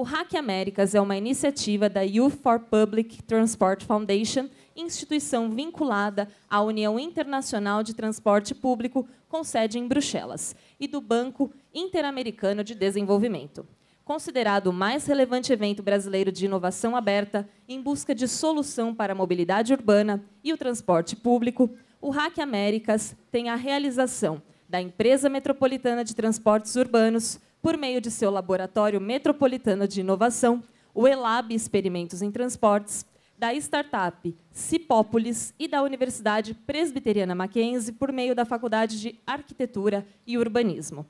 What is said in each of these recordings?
O Hack Américas é uma iniciativa da Youth for Public Transport Foundation, instituição vinculada à União Internacional de Transporte Público, com sede em Bruxelas, e do Banco Interamericano de Desenvolvimento. Considerado o mais relevante evento brasileiro de inovação aberta em busca de solução para a mobilidade urbana e o transporte público, o Hack Américas tem a realização da Empresa Metropolitana de Transportes Urbanos, por meio de seu Laboratório Metropolitano de Inovação, o ELAB Experimentos em Transportes, da startup Cipópolis e da Universidade Presbiteriana Mackenzie por meio da Faculdade de Arquitetura e Urbanismo.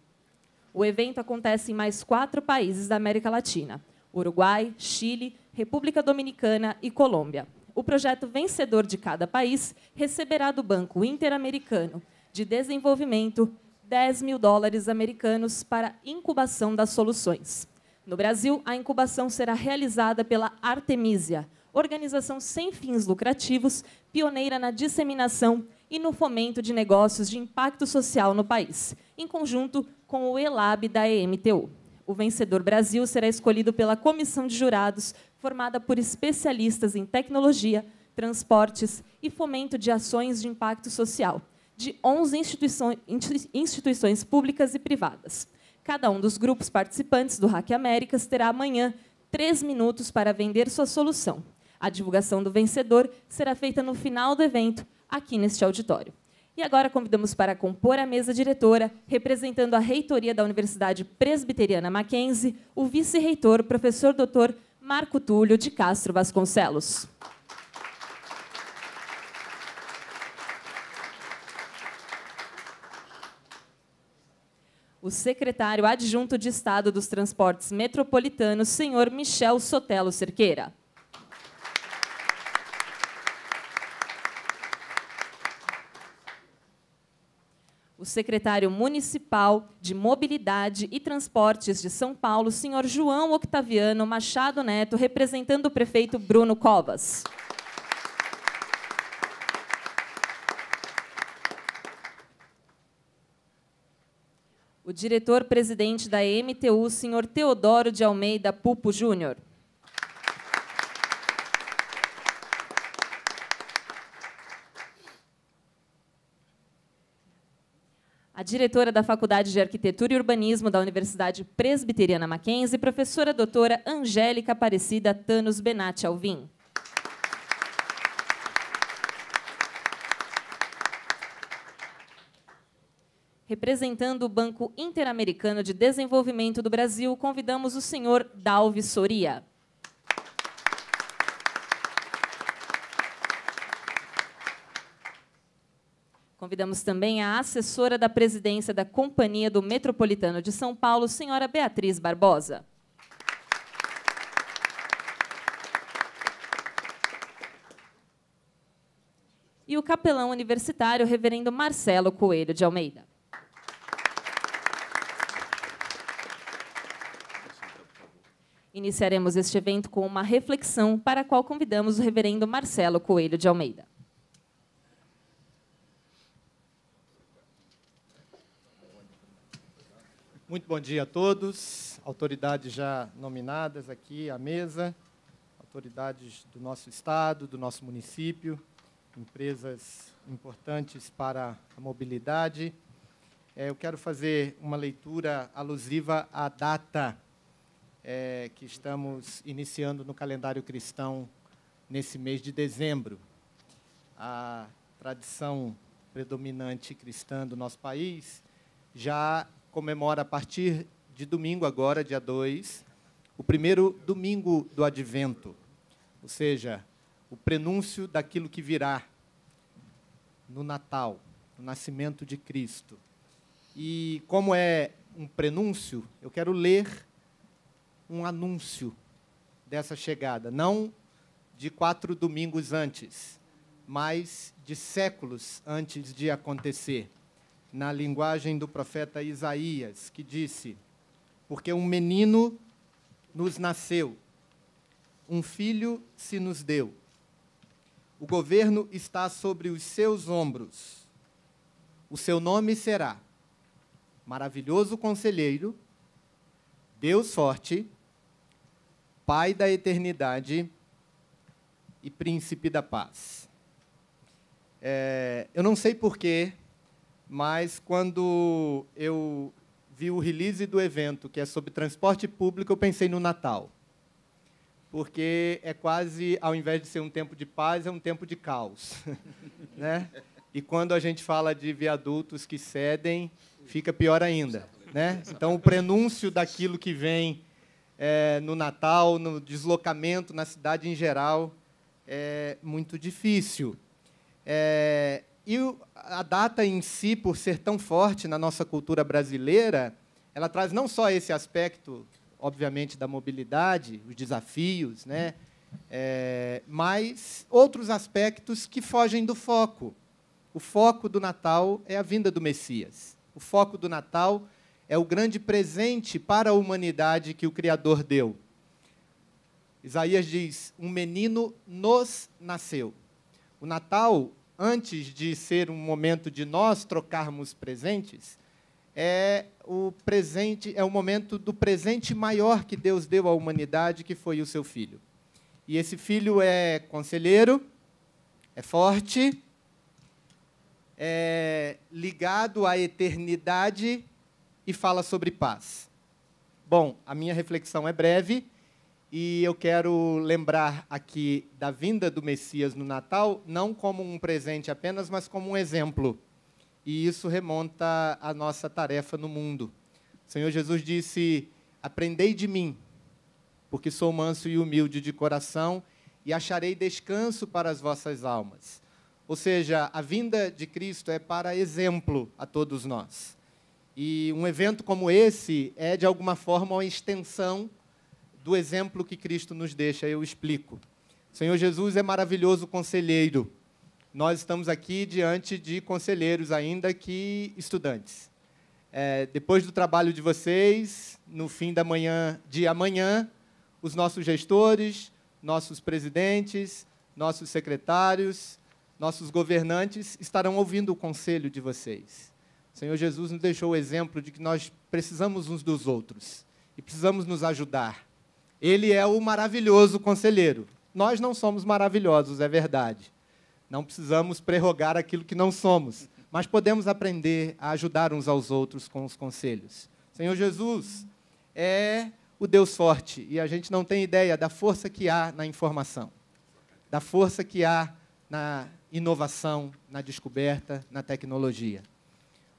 O evento acontece em mais quatro países da América Latina: Uruguai, Chile, República Dominicana e Colômbia. O projeto vencedor de cada país receberá do Banco Interamericano de Desenvolvimento 10 mil dólares americanos para incubação das soluções. No Brasil, a incubação será realizada pela Artemisia, organização sem fins lucrativos, pioneira na disseminação e no fomento de negócios de impacto social no país, em conjunto com o ELAB da EMTU. O vencedor Brasil será escolhido pela comissão de jurados, formada por especialistas em tecnologia, transportes e fomento de ações de impacto social, de 11 instituições, instituições públicas e privadas. Cada um dos grupos participantes do Hack Américas terá amanhã três minutos para vender sua solução. A divulgação do vencedor será feita no final do evento, aqui neste auditório. E agora convidamos para compor a mesa diretora, representando a reitoria da Universidade Presbiteriana Mackenzie, o vice-reitor, professor doutor Marco Túlio de Castro Vasconcelos. o secretário adjunto de Estado dos Transportes Metropolitanos, senhor Michel Sotelo Cerqueira. O secretário municipal de Mobilidade e Transportes de São Paulo, senhor João Octaviano Machado Neto, representando o prefeito Bruno Covas. o diretor-presidente da MTU, senhor Teodoro de Almeida Pupo Júnior. A diretora da Faculdade de Arquitetura e Urbanismo da Universidade Presbiteriana Mackenzie, professora doutora Angélica Aparecida Thanos Benatti Alvim. Representando o Banco Interamericano de Desenvolvimento do Brasil, convidamos o senhor Dalvi Soria. Convidamos também a assessora da presidência da Companhia do Metropolitano de São Paulo, senhora Beatriz Barbosa. E o capelão universitário, reverendo Marcelo Coelho de Almeida. Iniciaremos este evento com uma reflexão para a qual convidamos o reverendo Marcelo Coelho de Almeida. Muito bom dia a todos, autoridades já nominadas aqui à mesa, autoridades do nosso estado, do nosso município, empresas importantes para a mobilidade. É, eu quero fazer uma leitura alusiva à data é, que estamos iniciando no calendário cristão nesse mês de dezembro. A tradição predominante cristã do nosso país já comemora a partir de domingo, agora, dia 2, o primeiro domingo do advento, ou seja, o prenúncio daquilo que virá no Natal, no nascimento de Cristo. E como é um prenúncio, eu quero ler um anúncio dessa chegada, não de quatro domingos antes, mas de séculos antes de acontecer, na linguagem do profeta Isaías, que disse: Porque um menino nos nasceu, um filho se nos deu. O governo está sobre os seus ombros. O seu nome será Maravilhoso Conselheiro, Deus Forte, Pai da eternidade e Príncipe da paz. É, eu não sei porquê, mas quando eu vi o release do evento, que é sobre transporte público, eu pensei no Natal. Porque é quase, ao invés de ser um tempo de paz, é um tempo de caos. né? E quando a gente fala de viadutos que cedem, fica pior ainda. Né? Então, o prenúncio daquilo que vem é, no Natal, no deslocamento na cidade em geral, é muito difícil. É, e a data em si, por ser tão forte na nossa cultura brasileira, ela traz não só esse aspecto, obviamente, da mobilidade, os desafios, né? É, mas outros aspectos que fogem do foco. O foco do Natal é a vinda do Messias. O foco do Natal é é o grande presente para a humanidade que o Criador deu. Isaías diz: Um menino nos nasceu. O Natal, antes de ser um momento de nós trocarmos presentes, é o presente, é o momento do presente maior que Deus deu à humanidade, que foi o seu filho. E esse filho é conselheiro, é forte, é ligado à eternidade fala sobre paz. Bom, a minha reflexão é breve e eu quero lembrar aqui da vinda do Messias no Natal, não como um presente apenas, mas como um exemplo. E isso remonta à nossa tarefa no mundo. O Senhor Jesus disse: Aprendei de mim, porque sou manso e humilde de coração, e acharei descanso para as vossas almas. Ou seja, a vinda de Cristo é para exemplo a todos nós. E um evento como esse é, de alguma forma, uma extensão do exemplo que Cristo nos deixa. Eu explico. O Senhor Jesus é maravilhoso conselheiro. Nós estamos aqui diante de conselheiros, ainda que estudantes. É, depois do trabalho de vocês, no fim da manhã de amanhã, os nossos gestores, nossos presidentes, nossos secretários, nossos governantes estarão ouvindo o conselho de vocês. O Senhor Jesus nos deixou o exemplo de que nós precisamos uns dos outros e precisamos nos ajudar. Ele é o maravilhoso conselheiro. Nós não somos maravilhosos, é verdade. Não precisamos prerrogar aquilo que não somos, mas podemos aprender a ajudar uns aos outros com os conselhos. Senhor Jesus é o Deus forte e a gente não tem ideia da força que há na informação, da força que há na inovação, na descoberta, na tecnologia.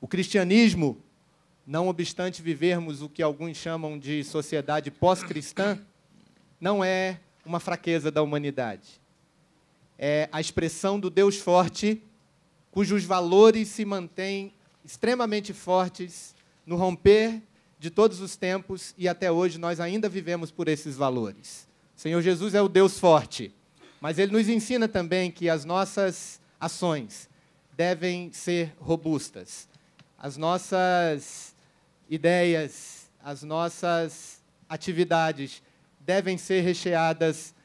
O cristianismo, não obstante vivermos o que alguns chamam de sociedade pós-cristã, não é uma fraqueza da humanidade. É a expressão do Deus forte, cujos valores se mantêm extremamente fortes no romper de todos os tempos e até hoje nós ainda vivemos por esses valores. O Senhor Jesus é o Deus forte, mas ele nos ensina também que as nossas ações devem ser robustas as nossas ideias, as nossas atividades devem ser recheadas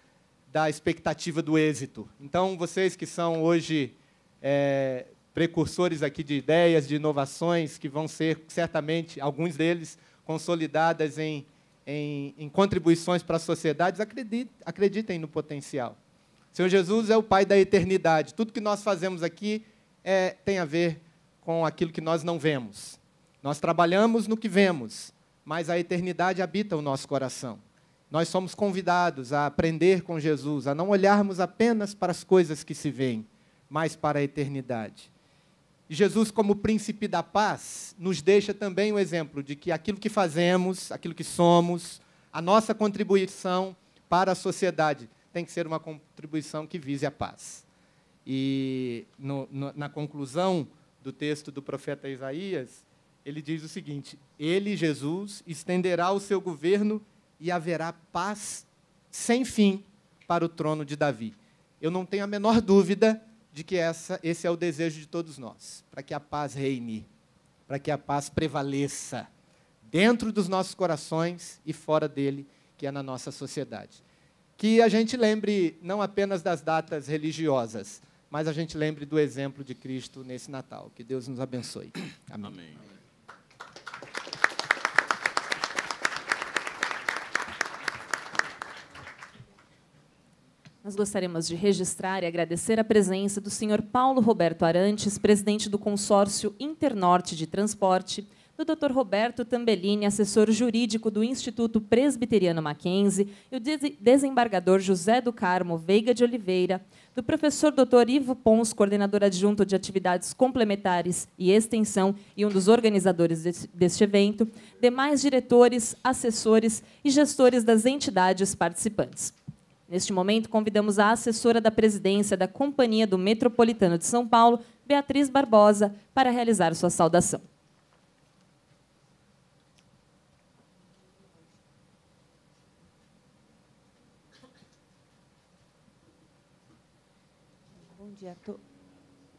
da expectativa do êxito. Então, vocês que são hoje é, precursores aqui de ideias, de inovações, que vão ser, certamente, alguns deles, consolidadas em, em, em contribuições para a sociedade, acreditem, acreditem no potencial. Senhor Jesus é o Pai da eternidade. Tudo que nós fazemos aqui é, tem a ver com aquilo que nós não vemos. Nós trabalhamos no que vemos, mas a eternidade habita o nosso coração. Nós somos convidados a aprender com Jesus, a não olharmos apenas para as coisas que se veem, mas para a eternidade. E Jesus, como príncipe da paz, nos deixa também o um exemplo de que aquilo que fazemos, aquilo que somos, a nossa contribuição para a sociedade tem que ser uma contribuição que vise a paz. E no, no, na conclusão do texto do profeta Isaías, ele diz o seguinte: Ele, Jesus, estenderá o seu governo e haverá paz sem fim para o trono de Davi. Eu não tenho a menor dúvida de que essa, esse é o desejo de todos nós, para que a paz reine, para que a paz prevaleça dentro dos nossos corações e fora dele, que é na nossa sociedade. Que a gente lembre não apenas das datas religiosas, mas a gente lembre do exemplo de Cristo nesse Natal. Que Deus nos abençoe. Amém. Amém. Nós gostaríamos de registrar e agradecer a presença do senhor Paulo Roberto Arantes, presidente do Consórcio Internorte de Transporte, do Dr. Roberto Tambellini, assessor jurídico do Instituto Presbiteriano Mackenzie, e o desembargador José do Carmo Veiga de Oliveira, do professor Dr. Ivo Pons, coordenador adjunto de atividades complementares e extensão e um dos organizadores deste evento, demais diretores, assessores e gestores das entidades participantes. Neste momento, convidamos a assessora da presidência da Companhia do Metropolitano de São Paulo, Beatriz Barbosa, para realizar sua saudação. dia, to...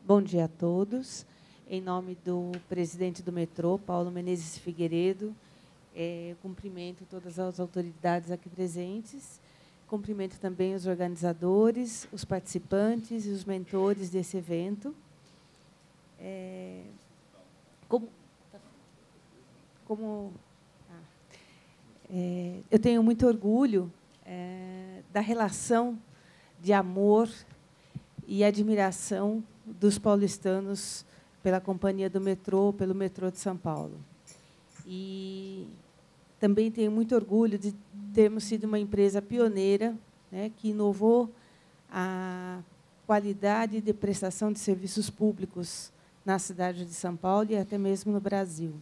Bom dia a todos. Em nome do presidente do metrô, Paulo Menezes Figueiredo, é, cumprimento todas as autoridades aqui presentes, cumprimento também os organizadores, os participantes e os mentores desse evento. É, como, como ah, é, eu tenho muito orgulho é, da relação de amor e admiração dos paulistanos pela companhia do metrô, pelo metrô de São Paulo. E também tenho muito orgulho de termos sido uma empresa pioneira, né, que inovou a qualidade de prestação de serviços públicos na cidade de São Paulo e até mesmo no Brasil.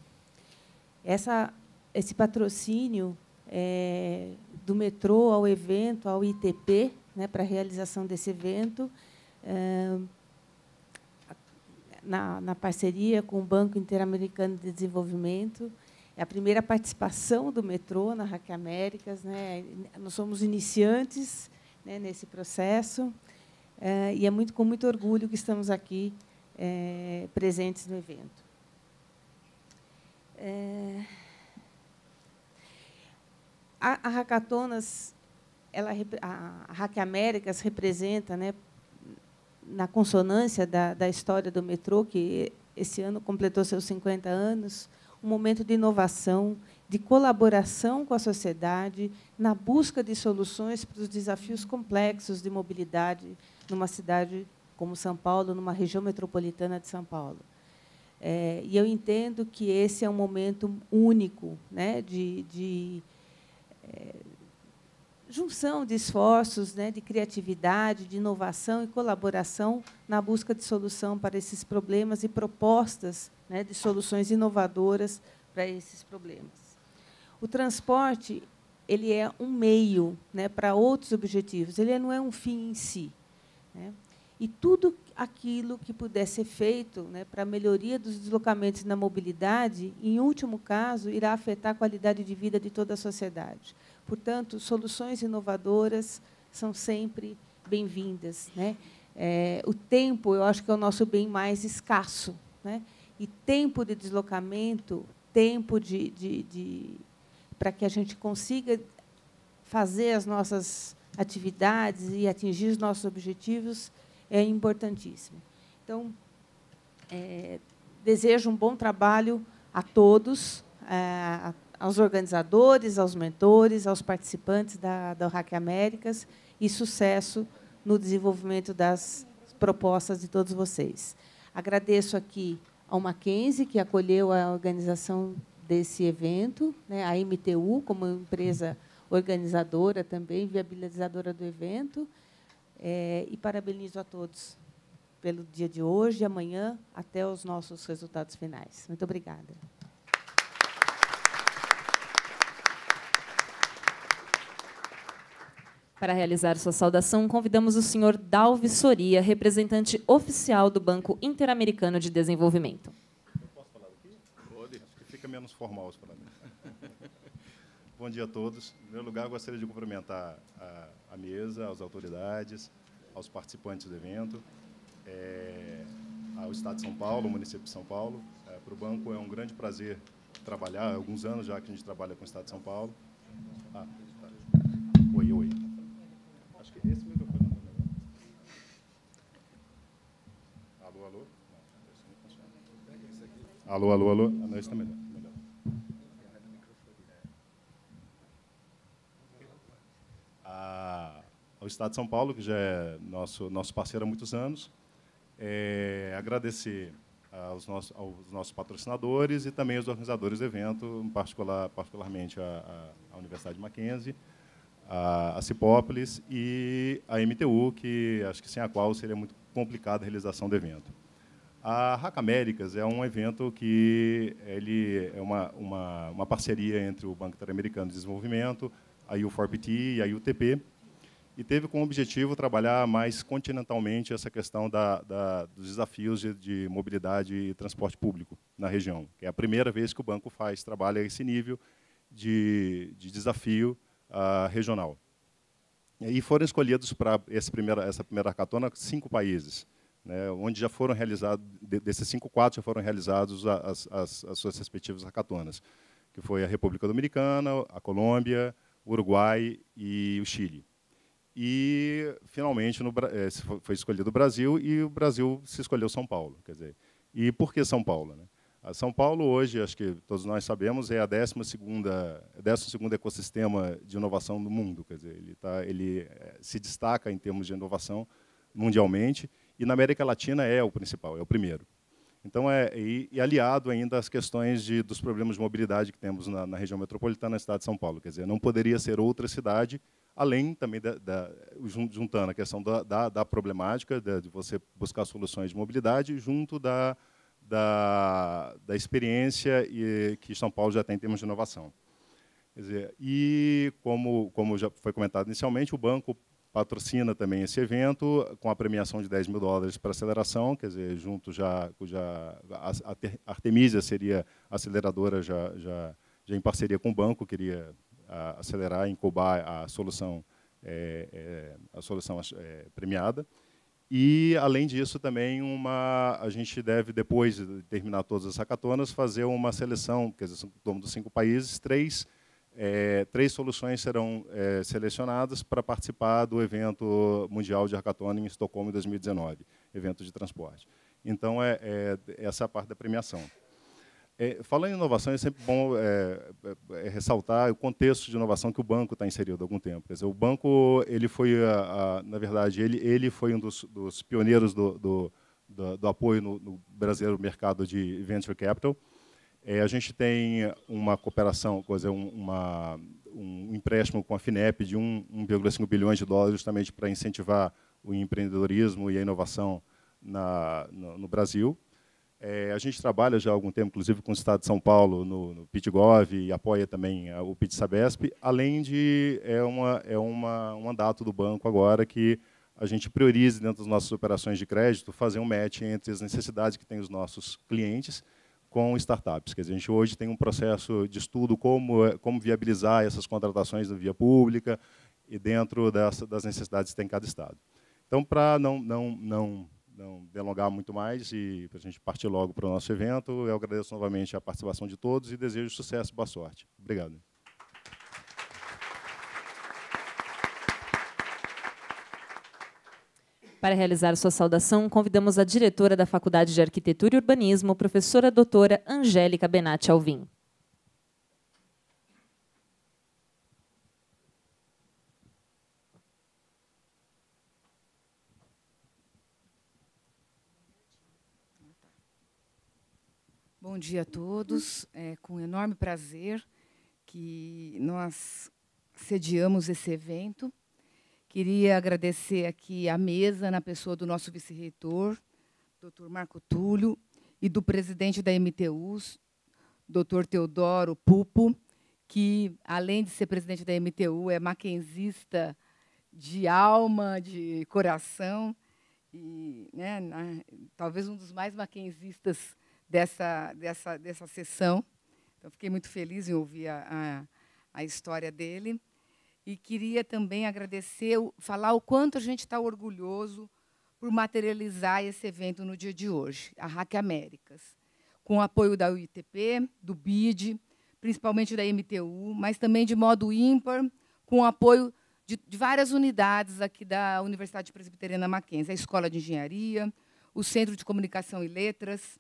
Essa, esse patrocínio é, do metrô ao evento, ao ITP, né, para a realização desse evento, é, na, na parceria com o Banco Interamericano de Desenvolvimento. É a primeira participação do metrô na Hack Américas. Né? Nós somos iniciantes né, nesse processo. É, e é muito com muito orgulho que estamos aqui é, presentes no evento. É, a, a Hackatonas, ela, a, a Hack Américas representa né, na consonância da, da história do metrô, que esse ano completou seus 50 anos, um momento de inovação, de colaboração com a sociedade, na busca de soluções para os desafios complexos de mobilidade numa cidade como São Paulo, numa região metropolitana de São Paulo. É, e eu entendo que esse é um momento único né, de, de é, junção de esforços, né, de criatividade, de inovação e colaboração na busca de solução para esses problemas e propostas né, de soluções inovadoras para esses problemas. O transporte ele é um meio né, para outros objetivos, ele não é um fim em si. Né? E tudo aquilo que puder ser feito né, para a melhoria dos deslocamentos na mobilidade, em último caso, irá afetar a qualidade de vida de toda a sociedade. Portanto, soluções inovadoras são sempre bem-vindas. Né? É, o tempo, eu acho que é o nosso bem mais escasso. Né? E tempo de deslocamento, tempo de, de, de para que a gente consiga fazer as nossas atividades e atingir os nossos objetivos é importantíssimo. Então, é, desejo um bom trabalho a todos, a, todos, aos organizadores, aos mentores, aos participantes da, da Hack Américas e sucesso no desenvolvimento das propostas de todos vocês. Agradeço aqui ao Mackenzie, que acolheu a organização desse evento, né, a MTU, como empresa organizadora também, viabilizadora do evento. É, e parabenizo a todos pelo dia de hoje, amanhã, até os nossos resultados finais. Muito obrigada. Para realizar sua saudação, convidamos o senhor Dalvi Soria, representante oficial do Banco Interamericano de Desenvolvimento. posso falar aqui? Pode, acho que fica menos formal isso para mim. Bom dia a todos. Em primeiro lugar, gostaria de cumprimentar a, a mesa, as autoridades, aos participantes do evento, é, ao Estado de São Paulo, ao município de São Paulo. É, eh, para o banco é um grande prazer trabalhar, há alguns anos já que a gente trabalha com o Estado de São Paulo. Ah, Alô, alô? Alô, alô, alô? está melhor. Ah, o ao Estado de São Paulo, que já é nosso, nosso parceiro há muitos anos, é, agradecer aos nossos, aos nossos patrocinadores e também aos organizadores do evento, particular, particularmente a, a, a Universidade de Mackenzie, a, a Cipópolis e a MTU, que acho que sem a qual seria muito complicada a realização do evento. A Hack Américas é um evento que ele é uma, uma, uma parceria entre o Banco Interamericano de Desenvolvimento, a U4PT e a UTP, e teve como objetivo trabalhar mais continentalmente essa questão da, da, dos desafios de, de, mobilidade e transporte público na região. É a primeira vez que o banco faz, trabalha esse nível de, de desafio uh, regional. É, e foram escolhidos para primeira, essa primeira catona cinco países, né, onde já foram realizados, desses cinco quatro já foram realizados as, as, as suas respectivas catonas, que foi a República Dominicana, a Colômbia, o Uruguai e o Chile. E, finalmente, no, eh, foi escolhido o Brasil e o Brasil se escolheu São Paulo. Quer dizer, e por que São Paulo? Né? A São Paulo hoje, acho que todos nós sabemos, é a 12 segunda é ecossistema de inovação do mundo. Quer dizer, ele, tá, ele eh, se destaca em termos de inovação mundialmente e na América Latina é o principal, é o primeiro. Então é e, e aliado ainda às questões de, dos problemas de mobilidade que temos na, na, região metropolitana, na cidade de São Paulo. Quer dizer, não poderia ser outra cidade, além também da, da juntando a questão da, da, da problemática de, de você buscar soluções de mobilidade junto da da, da experiência e, que São Paulo já tem em termos de inovação. Dizer, e como, como já foi comentado inicialmente, o banco patrocina também esse evento com a premiação de 10 mil dólares para aceleração, quer dizer, junto já, já a Artemisia seria aceleradora já, já, já em parceria com o banco, queria a, acelerar, incubar a solução, é, é, a solução é, premiada. E, além disso, também uma, a gente deve, depois de terminar todas as hackatonas, fazer uma seleção, quer dizer, são dos cinco países, três, é, três soluções serão é, selecionadas para participar do evento mundial de hackathon em Estocolmo em 2019, evento de transporte. Então, é, é essa é a parte da premiação. É, falando em inovação, é sempre bom é, é, é, ressaltar o contexto de inovação que o banco está inserido há algum tempo. Dizer, o banco, ele foi, a, a, na verdade, ele, ele foi um dos, dos pioneiros do, do, do, do apoio no, no, brasileiro mercado de venture capital. É, a gente tem uma cooperação, quer dizer, uma, um empréstimo com a FINEP de 1,5 bilhões de dólares justamente para incentivar o empreendedorismo e a inovação na, no, no Brasil. É, a gente trabalha já há algum tempo, inclusive, com o Estado de São Paulo no, no PitGov e apoia também o é, o PitSabesp, além de é, uma, é uma, um mandato do banco agora que a gente priorize dentro das nossas operações de crédito fazer um match entre as necessidades que têm os nossos clientes com startups. Quer dizer, a gente hoje tem um processo de estudo como, é, como viabilizar essas contratações via pública e dentro dessa, das necessidades que tem cada estado. Então, para não, não, não não delongar muito mais e para a gente partir logo para o nosso evento, eu agradeço novamente a participação de todos e desejo sucesso e boa sorte. Obrigado. Para realizar sua saudação, convidamos a diretora da Faculdade de Arquitetura e Urbanismo, professora doutora Angélica Benatti Alvim. Bom dia a todos. É com enorme prazer que nós sediamos esse evento. Queria agradecer aqui a mesa, na pessoa do nosso vice-reitor, doutor Marco Túlio, e do presidente da MTUs, doutor Teodoro Pupo, que, além de ser presidente da MTU, é maquenzista de alma, de coração, e né, na, talvez um dos mais maquenzistas dessa, dessa, dessa sessão. Então, fiquei muito feliz em ouvir a, a, a história dele. E queria também agradecer, falar o quanto a gente está orgulhoso por materializar esse evento no dia de hoje, a Hack Américas, com o apoio da UITP, do BID, principalmente da MTU, mas também de modo ímpar, com o apoio de, de várias unidades aqui da Universidade Presbiteriana Mackenzie, a Escola de Engenharia, o Centro de Comunicação e Letras,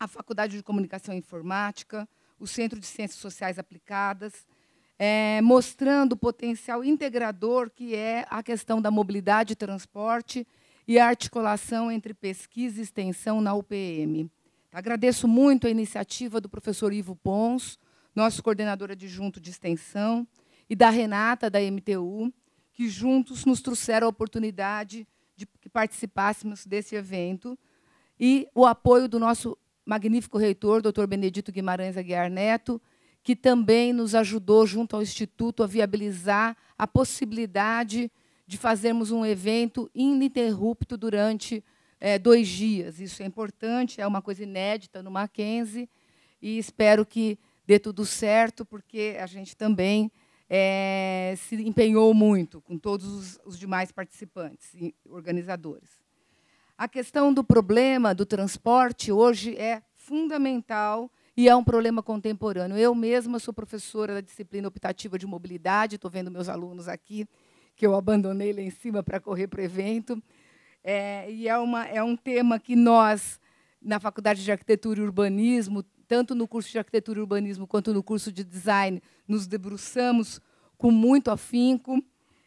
a Faculdade de Comunicação e Informática, o Centro de Ciências Sociais Aplicadas, é, mostrando o potencial integrador que é a questão da mobilidade e transporte e a articulação entre pesquisa e extensão na UPM. Agradeço muito a iniciativa do professor Ivo Pons, nosso coordenador adjunto de extensão, e da Renata, da MTU, que juntos nos trouxeram a oportunidade de que participássemos desse evento e o apoio do nosso magnífico reitor, doutor Benedito Guimarães Aguiar Neto, que também nos ajudou, junto ao Instituto, a viabilizar a possibilidade de fazermos um evento ininterrupto durante é, dois dias. Isso é importante, é uma coisa inédita no Mackenzie, e espero que dê tudo certo, porque a gente também é, se empenhou muito com todos os, os demais participantes e organizadores. A questão do problema do transporte hoje é fundamental e é um problema contemporâneo. Eu mesma sou professora da disciplina optativa de mobilidade, estou vendo meus alunos aqui, que eu abandonei lá em cima para correr para o evento. É, e é, uma, é um tema que nós, na Faculdade de Arquitetura e Urbanismo, tanto no curso de Arquitetura e Urbanismo quanto no curso de Design, nos debruçamos com muito afinco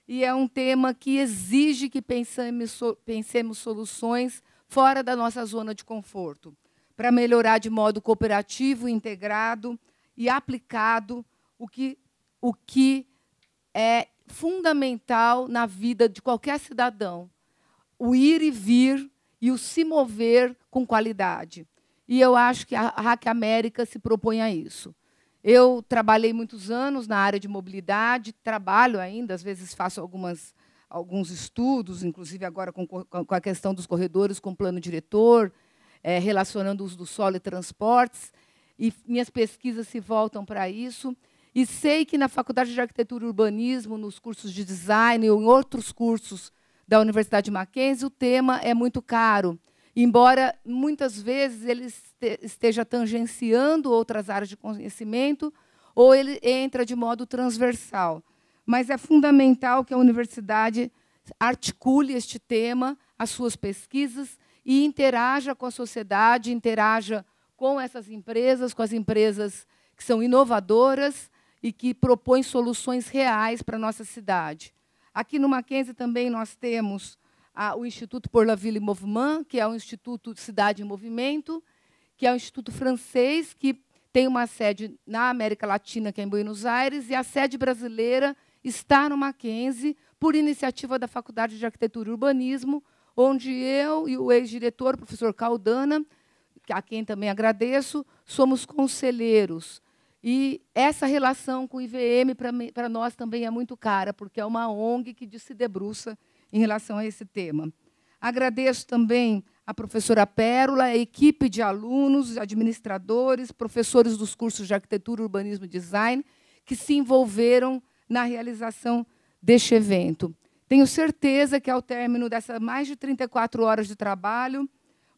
e é um tema que exige que pensemos, soluções fora da nossa zona de conforto, para melhorar de modo cooperativo, integrado e aplicado o que, o que é fundamental na vida de qualquer cidadão: o ir e vir e o se mover com qualidade. E eu acho que a Hack América se propõe a isso. Eu trabalhei muitos anos na área de mobilidade, trabalho ainda, às vezes faço algumas, alguns estudos, inclusive agora com, com a questão dos corredores com o plano diretor, é, relacionando o uso do solo e transportes, e minhas pesquisas se voltam para isso. E sei que na Faculdade de Arquitetura e Urbanismo, nos cursos de design ou em outros cursos da Universidade de Mackenzie, o tema é muito caro. Embora muitas vezes ele esteja tangenciando outras áreas de conhecimento, ou ele entra de modo transversal. Mas é fundamental que a universidade articule este tema, as suas pesquisas, e interaja com a sociedade, interaja com essas empresas, com as empresas que são inovadoras e que propõem soluções reais para a nossa cidade. Aqui no Mackenzie também nós temos a, o Instituto Por la Ville Mouvement, que é o Instituto Cidade em Movimento, que é um instituto francês que tem uma sede na América Latina, que é em Buenos Aires, e a sede brasileira está no Mackenzie, por iniciativa da Faculdade de Arquitetura e Urbanismo, onde eu e o ex-diretor, professor Caldana, a quem também agradeço, somos conselheiros. E essa relação com o IVM, para nós, também é muito cara, porque é uma ONG que se debruça em relação a esse tema. Agradeço também a professora Pérola, a equipe de alunos, administradores, professores dos cursos de arquitetura, urbanismo e design, que se envolveram na realização deste evento. Tenho certeza que, ao término dessas mais de 34 horas de trabalho,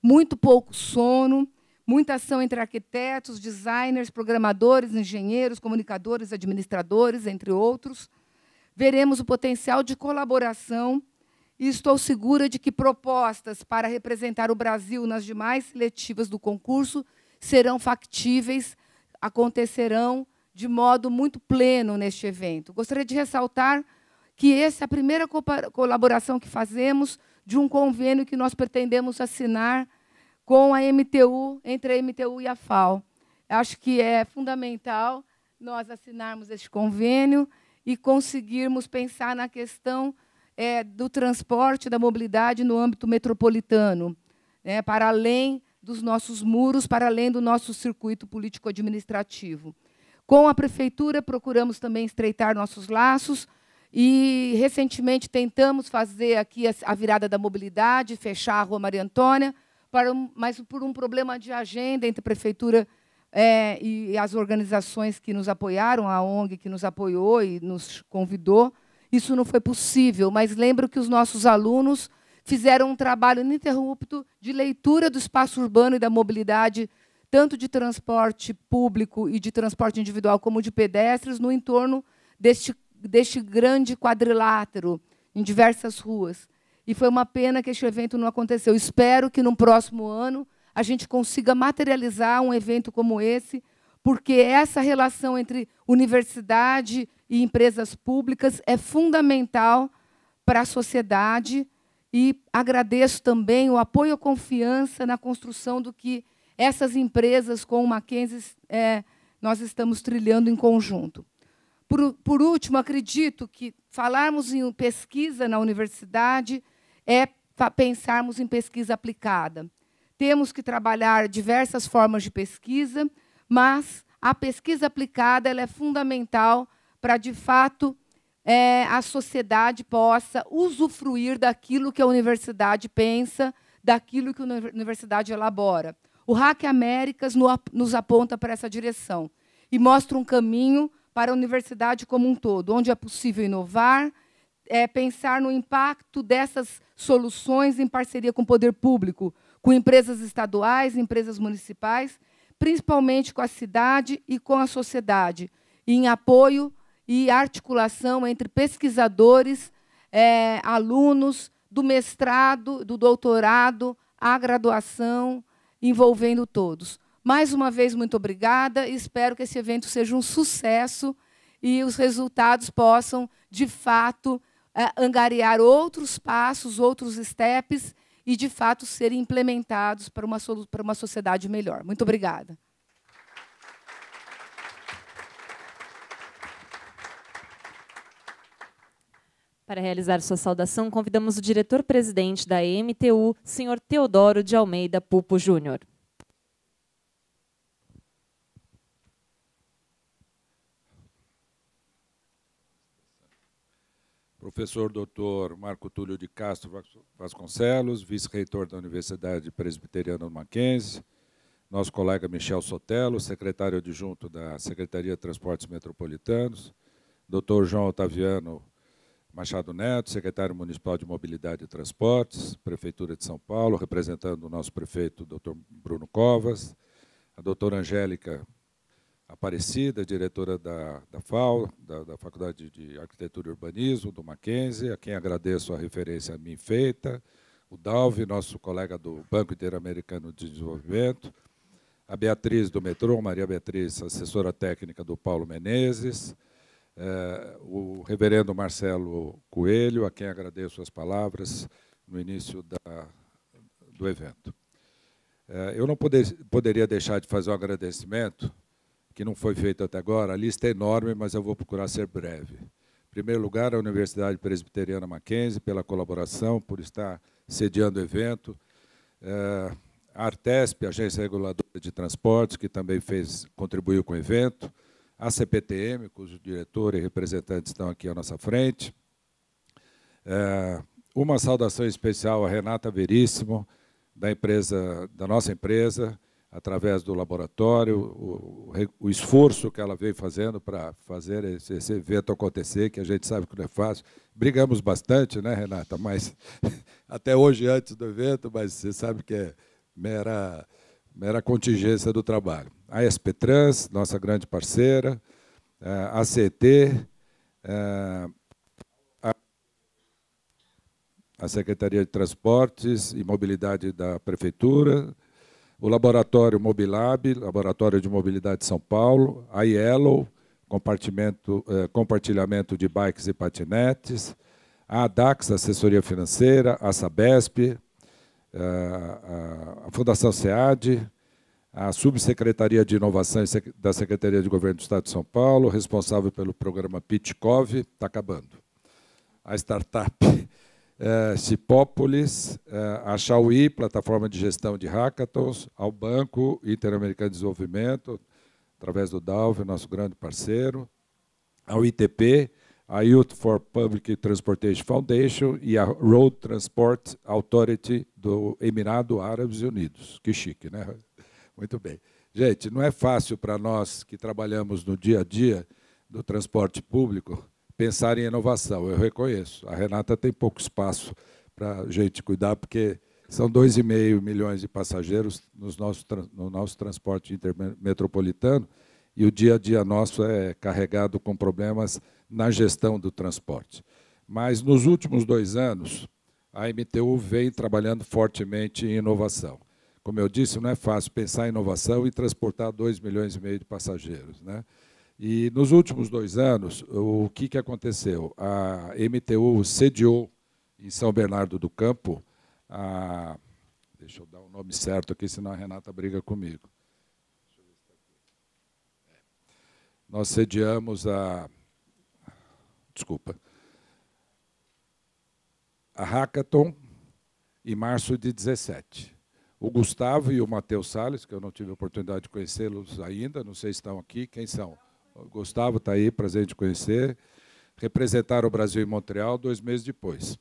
muito pouco sono, muita ação entre arquitetos, designers, programadores, engenheiros, comunicadores, administradores, entre outros, veremos o potencial de colaboração e estou segura de que propostas para representar o Brasil nas demais seletivas do concurso serão factíveis, acontecerão de modo muito pleno neste evento. Gostaria de ressaltar que essa é a primeira colaboração que fazemos de um convênio que nós pretendemos assinar com a MTU, entre a MTU e a FAO. Acho que é fundamental nós assinarmos este convênio e conseguirmos pensar na questão é, do transporte, da mobilidade no âmbito metropolitano, né, para além dos nossos muros, para além do nosso circuito político-administrativo. Com a prefeitura, procuramos também estreitar nossos laços e, recentemente, tentamos fazer aqui a virada da mobilidade, fechar a Rua Maria Antônia, para um, mas por um problema de agenda entre a prefeitura é, e as organizações que nos apoiaram, a ONG que nos apoiou e nos convidou, isso não foi possível, mas lembro que os nossos alunos fizeram um trabalho ininterrupto de leitura do espaço urbano e da mobilidade, tanto de transporte público e de transporte individual, como de pedestres, no entorno deste, deste grande quadrilátero, em diversas ruas. E foi uma pena que este evento não aconteceu. Espero que, no próximo ano, a gente consiga materializar um evento como esse, porque essa relação entre universidade e empresas públicas é fundamental para a sociedade e agradeço também o apoio e confiança na construção do que essas empresas com o Mackenzie é, nós estamos trilhando em conjunto. Por, por último, acredito que falarmos em pesquisa na universidade é pensarmos em pesquisa aplicada. Temos que trabalhar diversas formas de pesquisa, mas a pesquisa aplicada ela é fundamental para de fato é, a sociedade possa usufruir daquilo que a universidade pensa, daquilo que a universidade elabora. O Hack Américas nos aponta para essa direção e mostra um caminho para a universidade como um todo, onde é possível inovar, é, pensar no impacto dessas soluções em parceria com o poder público, com empresas estaduais, empresas municipais, principalmente com a cidade e com a sociedade, e em apoio e articulação entre pesquisadores, é, alunos do mestrado, do doutorado, à graduação, envolvendo todos. Mais uma vez, muito obrigada. Espero que esse evento seja um sucesso e os resultados possam, de fato, é, angariar outros passos, outros steps e, de fato, serem implementados para uma, para uma sociedade melhor. Muito obrigada. Para realizar sua saudação, convidamos o diretor-presidente da EMTU, senhor Teodoro de Almeida Pupo Júnior. Professor doutor Marco Túlio de Castro Vasconcelos, vice-reitor da Universidade Presbiteriana do Mackenzie, nosso colega Michel Sotelo, secretário adjunto da Secretaria de Transportes Metropolitanos, doutor João Otaviano Machado Neto, secretário municipal de Mobilidade e Transportes, Prefeitura de São Paulo, representando o nosso prefeito, doutor Bruno Covas, a doutora Angélica Aparecida, diretora da, da FAO, da, da, Faculdade de Arquitetura e Urbanismo, do Mackenzie, a quem agradeço a referência a mim feita, o Dalve, nosso colega do Banco Interamericano de Desenvolvimento, a Beatriz do Metrô, Maria Beatriz, assessora técnica do Paulo Menezes, é, o reverendo Marcelo Coelho, a quem agradeço as palavras no início da, do evento. É, eu não poder, poderia deixar de fazer um agradecimento, que não foi feito até agora, a lista é enorme, mas eu vou procurar ser breve. Em primeiro lugar, a Universidade Presbiteriana Mackenzie, pela colaboração, por estar sediando o evento. É, a Artesp, Agência Reguladora de Transportes, que também fez, contribuiu com o evento a CPTM, cujo diretor e representantes estão aqui à nossa frente. É, uma saudação especial a Renata Veríssimo, da, empresa, da nossa empresa, através do laboratório, o, o, esforço que ela veio fazendo para fazer esse, esse, evento acontecer, que a gente sabe que não é fácil. Brigamos bastante, né, Renata? Mas até hoje antes do evento, mas você sabe que é mera era contingência do trabalho. A SP Trans, nossa grande parceira, é, a CET, é, a Secretaria de Transportes e Mobilidade da Prefeitura, o Laboratório Mobilab, Laboratório de Mobilidade de São Paulo, a IELO, é, compartilhamento de bikes e patinetes, a ADAX, Assessoria Financeira, a Sabesp, a Fundação SEAD, a Subsecretaria de Inovação da Secretaria de Governo do Estado de São Paulo, responsável pelo programa Pitcov, está acabando. A startup é, Cipópolis, é, a Chauí, plataforma de gestão de hackathons, ao Banco Interamericano de Desenvolvimento, através do DALV, nosso grande parceiro, ao ITP, a Youth for Public Transportation Foundation e a Road Transport Authority do Emirado Árabes Unidos. Que chique, né? Muito bem. Gente, não é fácil para nós que trabalhamos no dia a dia do transporte público pensar em inovação, eu reconheço. A Renata tem pouco espaço para a gente cuidar, porque são 2,5 milhões de passageiros nos nosso, no nosso transporte intermetropolitano e o dia a dia nosso é carregado com problemas na gestão do transporte. Mas nos últimos dois anos, a MTU vem trabalhando fortemente em inovação. Como eu disse, não é fácil pensar em inovação e transportar 2 milhões e meio de passageiros. Né? E nos últimos dois anos, o que, que aconteceu? A MTU sediou em São Bernardo do Campo a. Deixa eu dar o nome certo aqui, senão a Renata briga comigo. Tá é. Nós sediamos a desculpa, a Hackathon em março de 17. O Gustavo e o Matheus Salles, que eu não tive a oportunidade de conhecê-los ainda, não sei se estão aqui, quem são? O Gustavo está aí, prazer de conhecer. Representaram o Brasil em Montreal dois meses depois.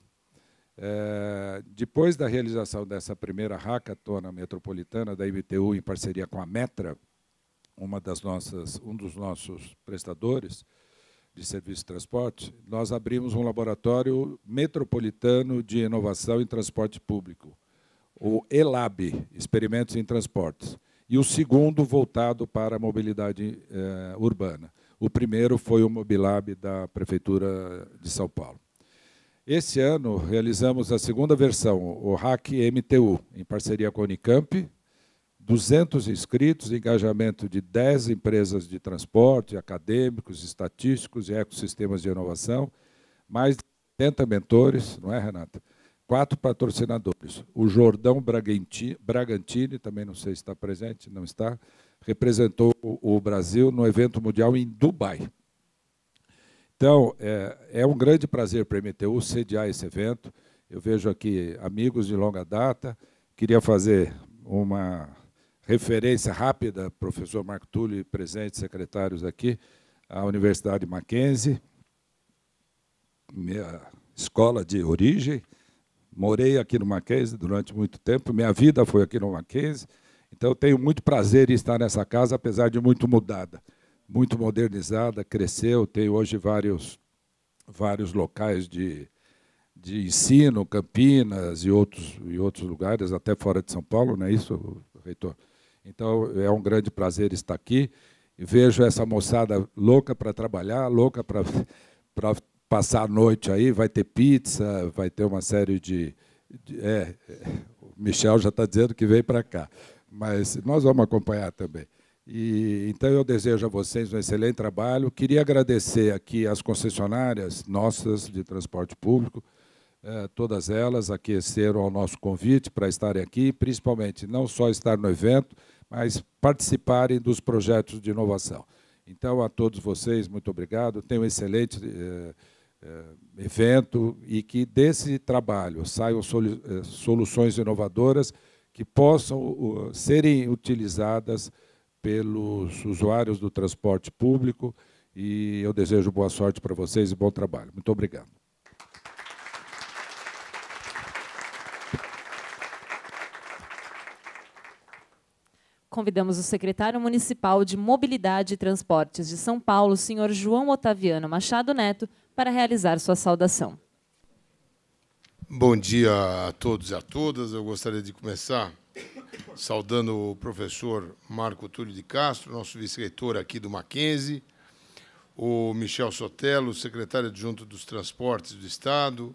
É, depois da realização dessa primeira hackathon metropolitana da IBTU em parceria com a Metra, uma das nossas, um dos nossos prestadores, de Serviço de Transporte, nós abrimos um laboratório metropolitano de inovação em transporte público, o ELAB, Experimentos em Transportes, e o segundo voltado para a mobilidade eh, urbana. O primeiro foi o Mobilab da Prefeitura de São Paulo. Esse ano realizamos a segunda versão, o Hack MTU, em parceria com a Unicamp, 200 inscritos, engajamento de 10 empresas de transporte, acadêmicos, estatísticos e ecossistemas de inovação, mais de 70 mentores, não é, Renata? Quatro patrocinadores. O Jordão Bragantini, também não sei se está presente, não está, representou o Brasil no evento mundial em Dubai. Então, é, é um grande prazer para a MTU sediar esse evento. Eu vejo aqui amigos de longa data. Queria fazer uma referência rápida, professor Marco Tulli, presente, presentes secretários aqui, à Universidade Mackenzie, minha escola de origem. Morei aqui no Mackenzie durante muito tempo, minha vida foi aqui no Mackenzie, então tenho muito prazer em estar nessa casa, apesar de muito mudada, muito modernizada, cresceu, Tenho hoje vários, vários locais de, de ensino, Campinas e outros, e outros lugares, até fora de São Paulo, não é isso, reitor? Então é um grande prazer estar aqui. Vejo essa moçada louca para trabalhar, louca para passar a noite aí. Vai ter pizza, vai ter uma série de. de é, é o Michel já está dizendo que veio para cá, mas nós vamos acompanhar também. E, então eu desejo a vocês um excelente trabalho. Queria agradecer aqui as concessionárias nossas de transporte público, eh, todas elas aqueceram ao nosso convite para estarem aqui, principalmente não só estar no evento, mas participarem dos projetos de inovação. Então, a todos vocês, muito obrigado. Tenham um excelente eh, eh, evento e que desse trabalho saiam eh, soluções inovadoras que possam uh, serem utilizadas pelos usuários do transporte público. E eu desejo boa sorte para vocês e bom trabalho. Muito obrigado. convidamos o secretário municipal de Mobilidade e Transportes de São Paulo, senhor João Otaviano Machado Neto, para realizar sua saudação. Bom dia a todos e a todas. Eu gostaria de começar saudando o professor Marco Túlio de Castro, nosso vice-reitor aqui do Mackenzie, o Michel Sotelo, secretário adjunto dos Transportes do Estado,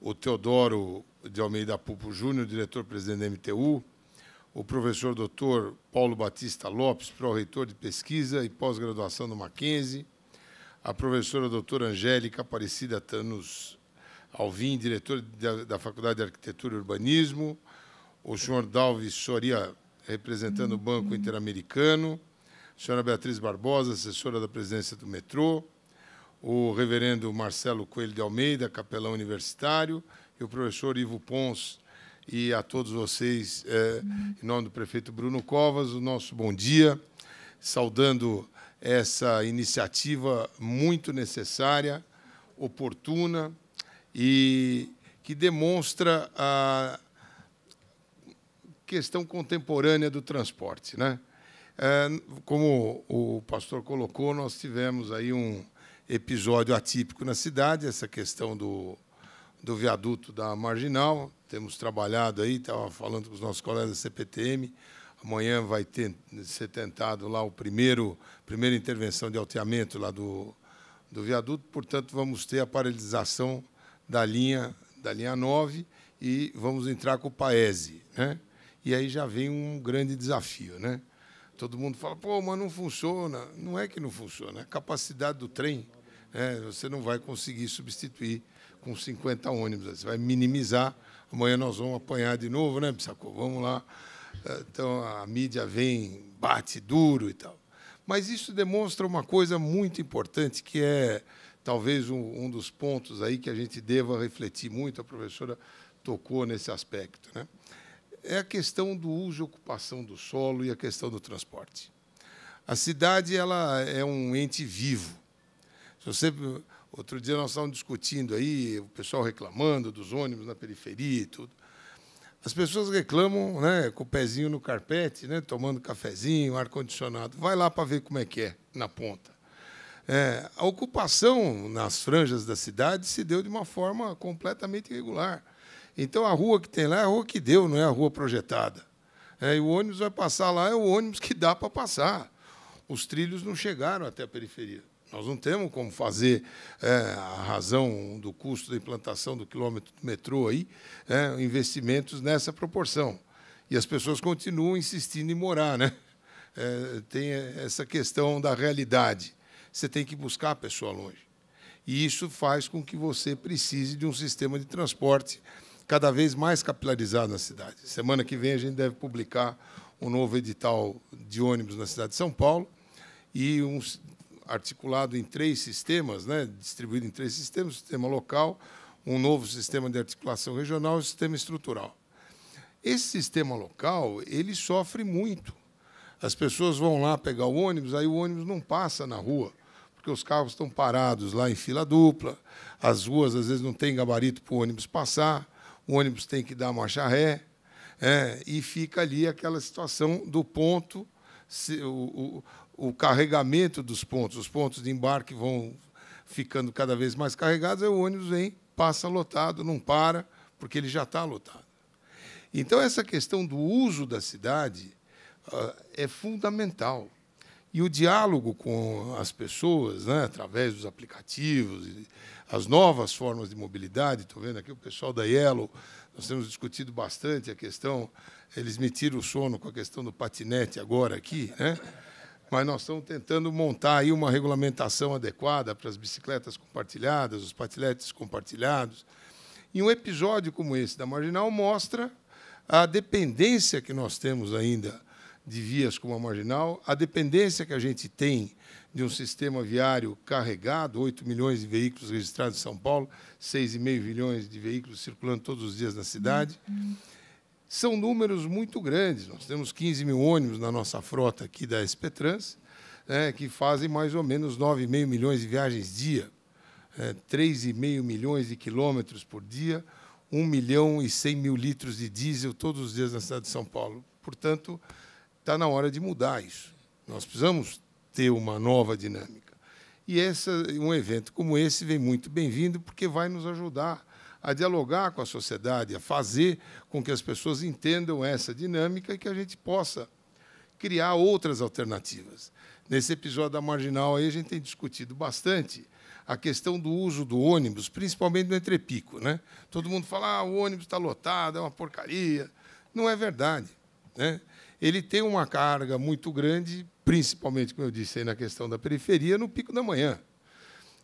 o Teodoro de Almeida Pupo Júnior, diretor-presidente da MTU, o professor doutor Paulo Batista Lopes, pró-reitor de pesquisa e pós-graduação do Mackenzie, a professora doutora Angélica Aparecida Tanos Alvim, diretor da, da Faculdade de Arquitetura e Urbanismo, o senhor Dalves Soria, representando o Banco Interamericano, a senhora Beatriz Barbosa, assessora da presidência do metrô, o reverendo Marcelo Coelho de Almeida, capelão universitário, e o professor Ivo Pons, e a todos vocês, é, em nome do prefeito Bruno Covas, o nosso bom dia, saudando essa iniciativa muito necessária, oportuna e que demonstra a questão contemporânea do transporte. Né? É, como o pastor colocou, nós tivemos aí um episódio atípico na cidade, essa questão do do viaduto da Marginal. Temos trabalhado aí, estava falando com os nossos colegas da CPTM. Amanhã vai ter, ser tentado lá o primeiro primeira intervenção de alteamento lá do, do viaduto. Portanto, vamos ter a paralisação da linha da linha 9 e vamos entrar com o Paese, né? E aí já vem um grande desafio, né? Todo mundo fala, pô, mas não funciona. Não é que não funciona, é a capacidade do trem. Né? Você não vai conseguir substituir com 50 ônibus. Você vai minimizar. Amanhã nós vamos apanhar de novo, né, sacou Vamos lá. É, então a mídia vem, bate duro e tal. Mas isso demonstra uma coisa muito importante, que é talvez um, um dos pontos aí que a gente deva refletir muito. A professora tocou nesse aspecto. Né? É a questão do uso e ocupação do solo e a questão do transporte. A cidade ela é um ente vivo. Se você Outro dia nós estávamos discutindo aí, o pessoal reclamando dos ônibus na periferia e tudo. As pessoas reclamam, né, com o pezinho no carpete, né, tomando cafezinho, ar condicionado. Vai lá para ver como é que é na ponta. É, a ocupação nas franjas da cidade se deu de uma forma completamente irregular. Então a rua que tem lá é a rua que deu, não é a rua projetada. É, e o ônibus vai passar lá, é o ônibus que dá para passar. Os trilhos não chegaram até a periferia. Nós não temos como fazer é, a razão do custo da implantação do quilômetro do metrô aí, é, investimentos nessa proporção. E as pessoas continuam insistindo em morar, né? É, tem essa questão da realidade. Você tem que buscar a pessoa longe. E isso faz com que você precise de um sistema de transporte cada vez mais capilarizado na cidade. Semana que vem a gente deve publicar um novo edital de ônibus na cidade de São Paulo e um articulado em três sistemas, né, distribuído em três sistemas, sistema local, um novo sistema de articulação regional e sistema estrutural. Esse sistema local, ele sofre muito. As pessoas vão lá pegar o ônibus, aí o ônibus não passa na rua, porque os carros estão parados lá em fila dupla, as ruas às vezes não tem gabarito para o ônibus passar, o ônibus tem que dar marcha ré, é, e fica ali aquela situação do ponto se, o, o, o carregamento dos pontos. Os pontos de embarque vão ficando cada vez mais carregados, aí o ônibus vem, passa lotado, não para, porque ele já está lotado. Então, essa questão do uso da cidade ah, é fundamental. E o diálogo com as pessoas, né, através dos aplicativos, as novas formas de mobilidade, estou vendo aqui o pessoal da Yellow, nós temos discutido bastante a questão, eles me tiram o sono com a questão do patinete agora aqui, né? mas nós estamos tentando montar aí uma regulamentação adequada para as bicicletas compartilhadas, os patiletes compartilhados. E um episódio como esse da Marginal mostra a dependência que nós temos ainda de vias como a Marginal, a dependência que a gente tem de um sistema viário carregado, 8 milhões de veículos registrados em São Paulo, 6,5 milhões de veículos circulando todos os dias na cidade. Uhum são números muito grandes. Nós temos 15 mil ônibus na nossa frota aqui da SP Trans, né, que fazem mais ou menos 9,5 milhões de viagens dia, é, né, 3,5 milhões de quilômetros por dia, 1 milhão e 100 mil litros de diesel todos os dias na cidade de São Paulo. Portanto, está na hora de mudar isso. Nós precisamos ter uma nova dinâmica. E essa, um evento como esse vem muito bem-vindo, porque vai nos ajudar a dialogar com a sociedade, a fazer com que as pessoas entendam essa dinâmica e que a gente possa criar outras alternativas. Nesse episódio da Marginal, aí, a gente tem discutido bastante a questão do uso do ônibus, principalmente no entrepico. Né? Todo mundo fala ah, o ônibus está lotado, é uma porcaria. Não é verdade. Né? Ele tem uma carga muito grande, principalmente, como eu disse, aí na questão da periferia, no pico da manhã.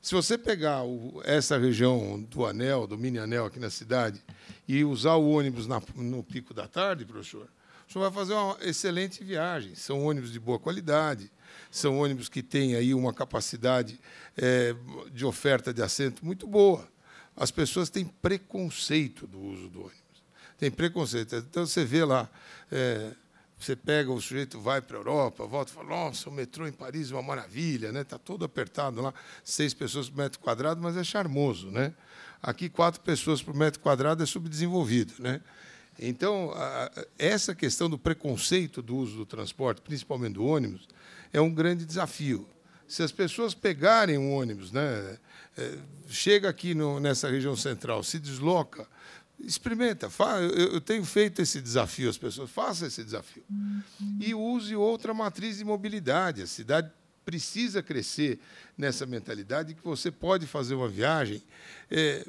Se você pegar o, essa região do anel, do mini anel aqui na cidade, e usar o ônibus na, no pico da tarde, professor, o senhor vai fazer uma excelente viagem. São ônibus de boa qualidade, são ônibus que têm aí uma capacidade é, de oferta de assento muito boa. As pessoas têm preconceito do uso do ônibus. Tem preconceito. Então você vê lá. É, você pega o sujeito, vai para a Europa, volta e fala: nossa, o metrô em Paris é uma maravilha, né? Está todo apertado lá, seis pessoas por metro quadrado, mas é charmoso, né? Aqui, quatro pessoas por metro quadrado é subdesenvolvido, né? Então, essa questão do preconceito do uso do transporte, principalmente do ônibus, é um grande desafio. Se as pessoas pegarem um ônibus, né, é, chega aqui no, nessa região central, se desloca, Experimenta, eu tenho feito esse desafio às pessoas, faça esse desafio. E use outra matriz de mobilidade. A cidade precisa crescer nessa mentalidade que você pode fazer uma viagem é,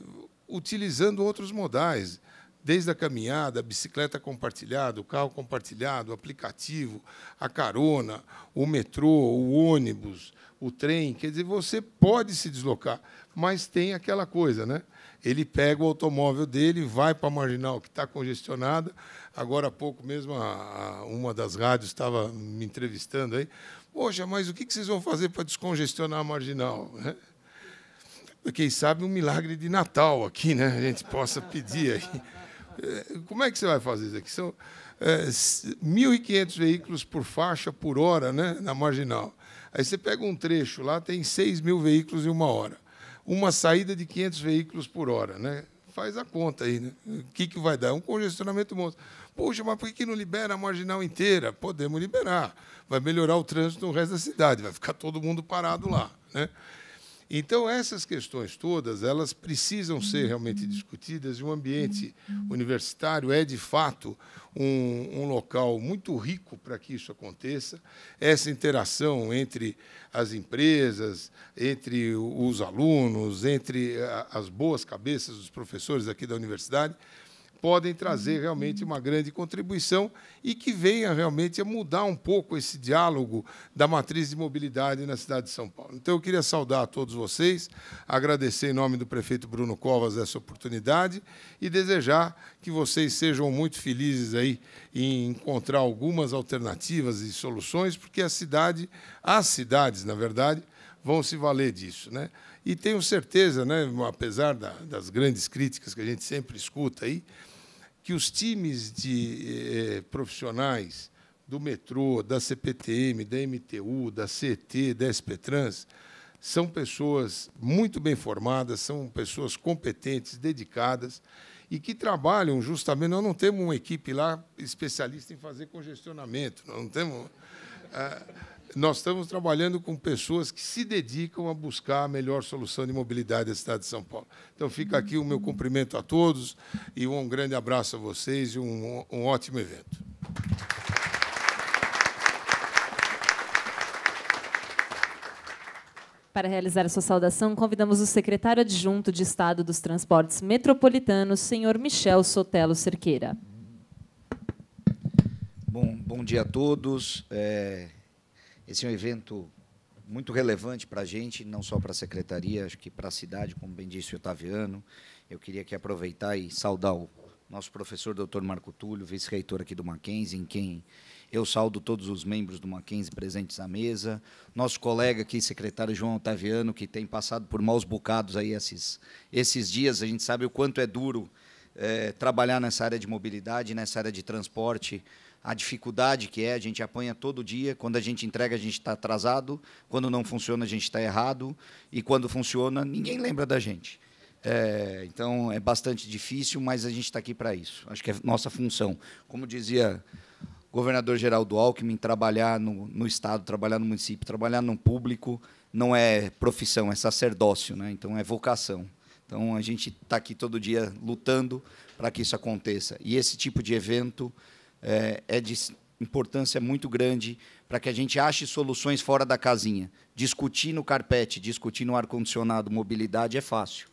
utilizando outros modais, desde a caminhada, a bicicleta compartilhada, o carro compartilhado, o aplicativo, a carona, o metrô, o ônibus, o trem. Quer dizer, você pode se deslocar, mas tem aquela coisa, né? ele pega o automóvel dele, vai para a marginal que está congestionada. Agora há pouco mesmo a, a, uma das rádios estava me entrevistando aí. Poxa, mas o que, vocês vão fazer para descongestionar a marginal? Né? Quem sabe um milagre de Natal aqui, né? A gente possa pedir aí. É, como é que você vai fazer isso aqui? São é, 1.500 veículos por faixa por hora né, na marginal. Aí você pega um trecho lá, tem 6 mil veículos em uma hora uma saída de 500 veículos por hora, né? Faz a conta aí, né? O que, que vai dar? Um congestionamento monstro. Poxa, mas por que não libera a marginal inteira? Podemos liberar. Vai melhorar o trânsito no resto da cidade, vai ficar todo mundo parado lá, né? Então, essas questões todas, elas precisam ser realmente discutidas, e o ambiente universitário é, de fato, um, um local muito rico para que isso aconteça. Essa interação entre as empresas, entre os alunos, entre as boas cabeças dos professores aqui da universidade, podem uhum. trazer realmente uma grande contribuição e que venha realmente a mudar um pouco esse diálogo da matriz de mobilidade na cidade de São Paulo. Então, eu queria saudar a todos vocês, agradecer em nome do prefeito Bruno Covas essa oportunidade e desejar que vocês sejam muito felizes aí em encontrar algumas alternativas e soluções, porque a cidade, as cidades, na verdade, vão se valer disso, né? E tenho certeza, né, apesar da, das grandes críticas que a gente sempre escuta aí, que os times de eh, eh profissionais do metrô, da CPTM, da MTU, da CT, da SP Trans, são pessoas muito bem formadas, são pessoas competentes, dedicadas e que trabalham justamente. Nós não temos uma equipe lá especialista em fazer congestionamento, nós não temos. Ah, nós estamos trabalhando com pessoas que se dedicam a buscar a melhor solução de mobilidade da cidade de São Paulo. Então, fica aqui o meu cumprimento a todos e um grande abraço a vocês e um, um ótimo evento. Para realizar a sua saudação, convidamos o secretário adjunto de Estado dos Transportes Metropolitanos, senhor Michel Sotelo Cerqueira. Bom, bom dia a todos. É esse é um evento muito relevante para a gente, não só para a secretaria, acho que para a cidade, como bem disse o Otaviano. Eu queria aqui aproveitar e saudar o nosso professor doutor Marco Túlio, vice-reitor aqui do Mackenzie, em quem eu saldo todos os membros do Mackenzie presentes à mesa. Nosso colega aqui, secretário João Otaviano, que tem passado por maus bocados aí esses, esses dias. A gente sabe o quanto é duro é, trabalhar nessa área de mobilidade, nessa área de transporte, a dificuldade que é, a gente apanha todo dia. Quando a gente entrega, a gente está atrasado. Quando não funciona, a gente está errado. E quando funciona, ninguém lembra da gente. É, então é bastante difícil, mas a gente está aqui para isso. Acho que é nossa função. Como dizia o governador Geraldo Alckmin, trabalhar no, no Estado, trabalhar no município, trabalhar no público não é profissão, é sacerdócio, né? então é vocação. Então a gente está aqui todo dia lutando para que isso aconteça. E esse tipo de evento é, é de importância muito grande para que a gente ache soluções fora da casinha. Discutir no carpete, discutir no ar-condicionado, mobilidade é fácil.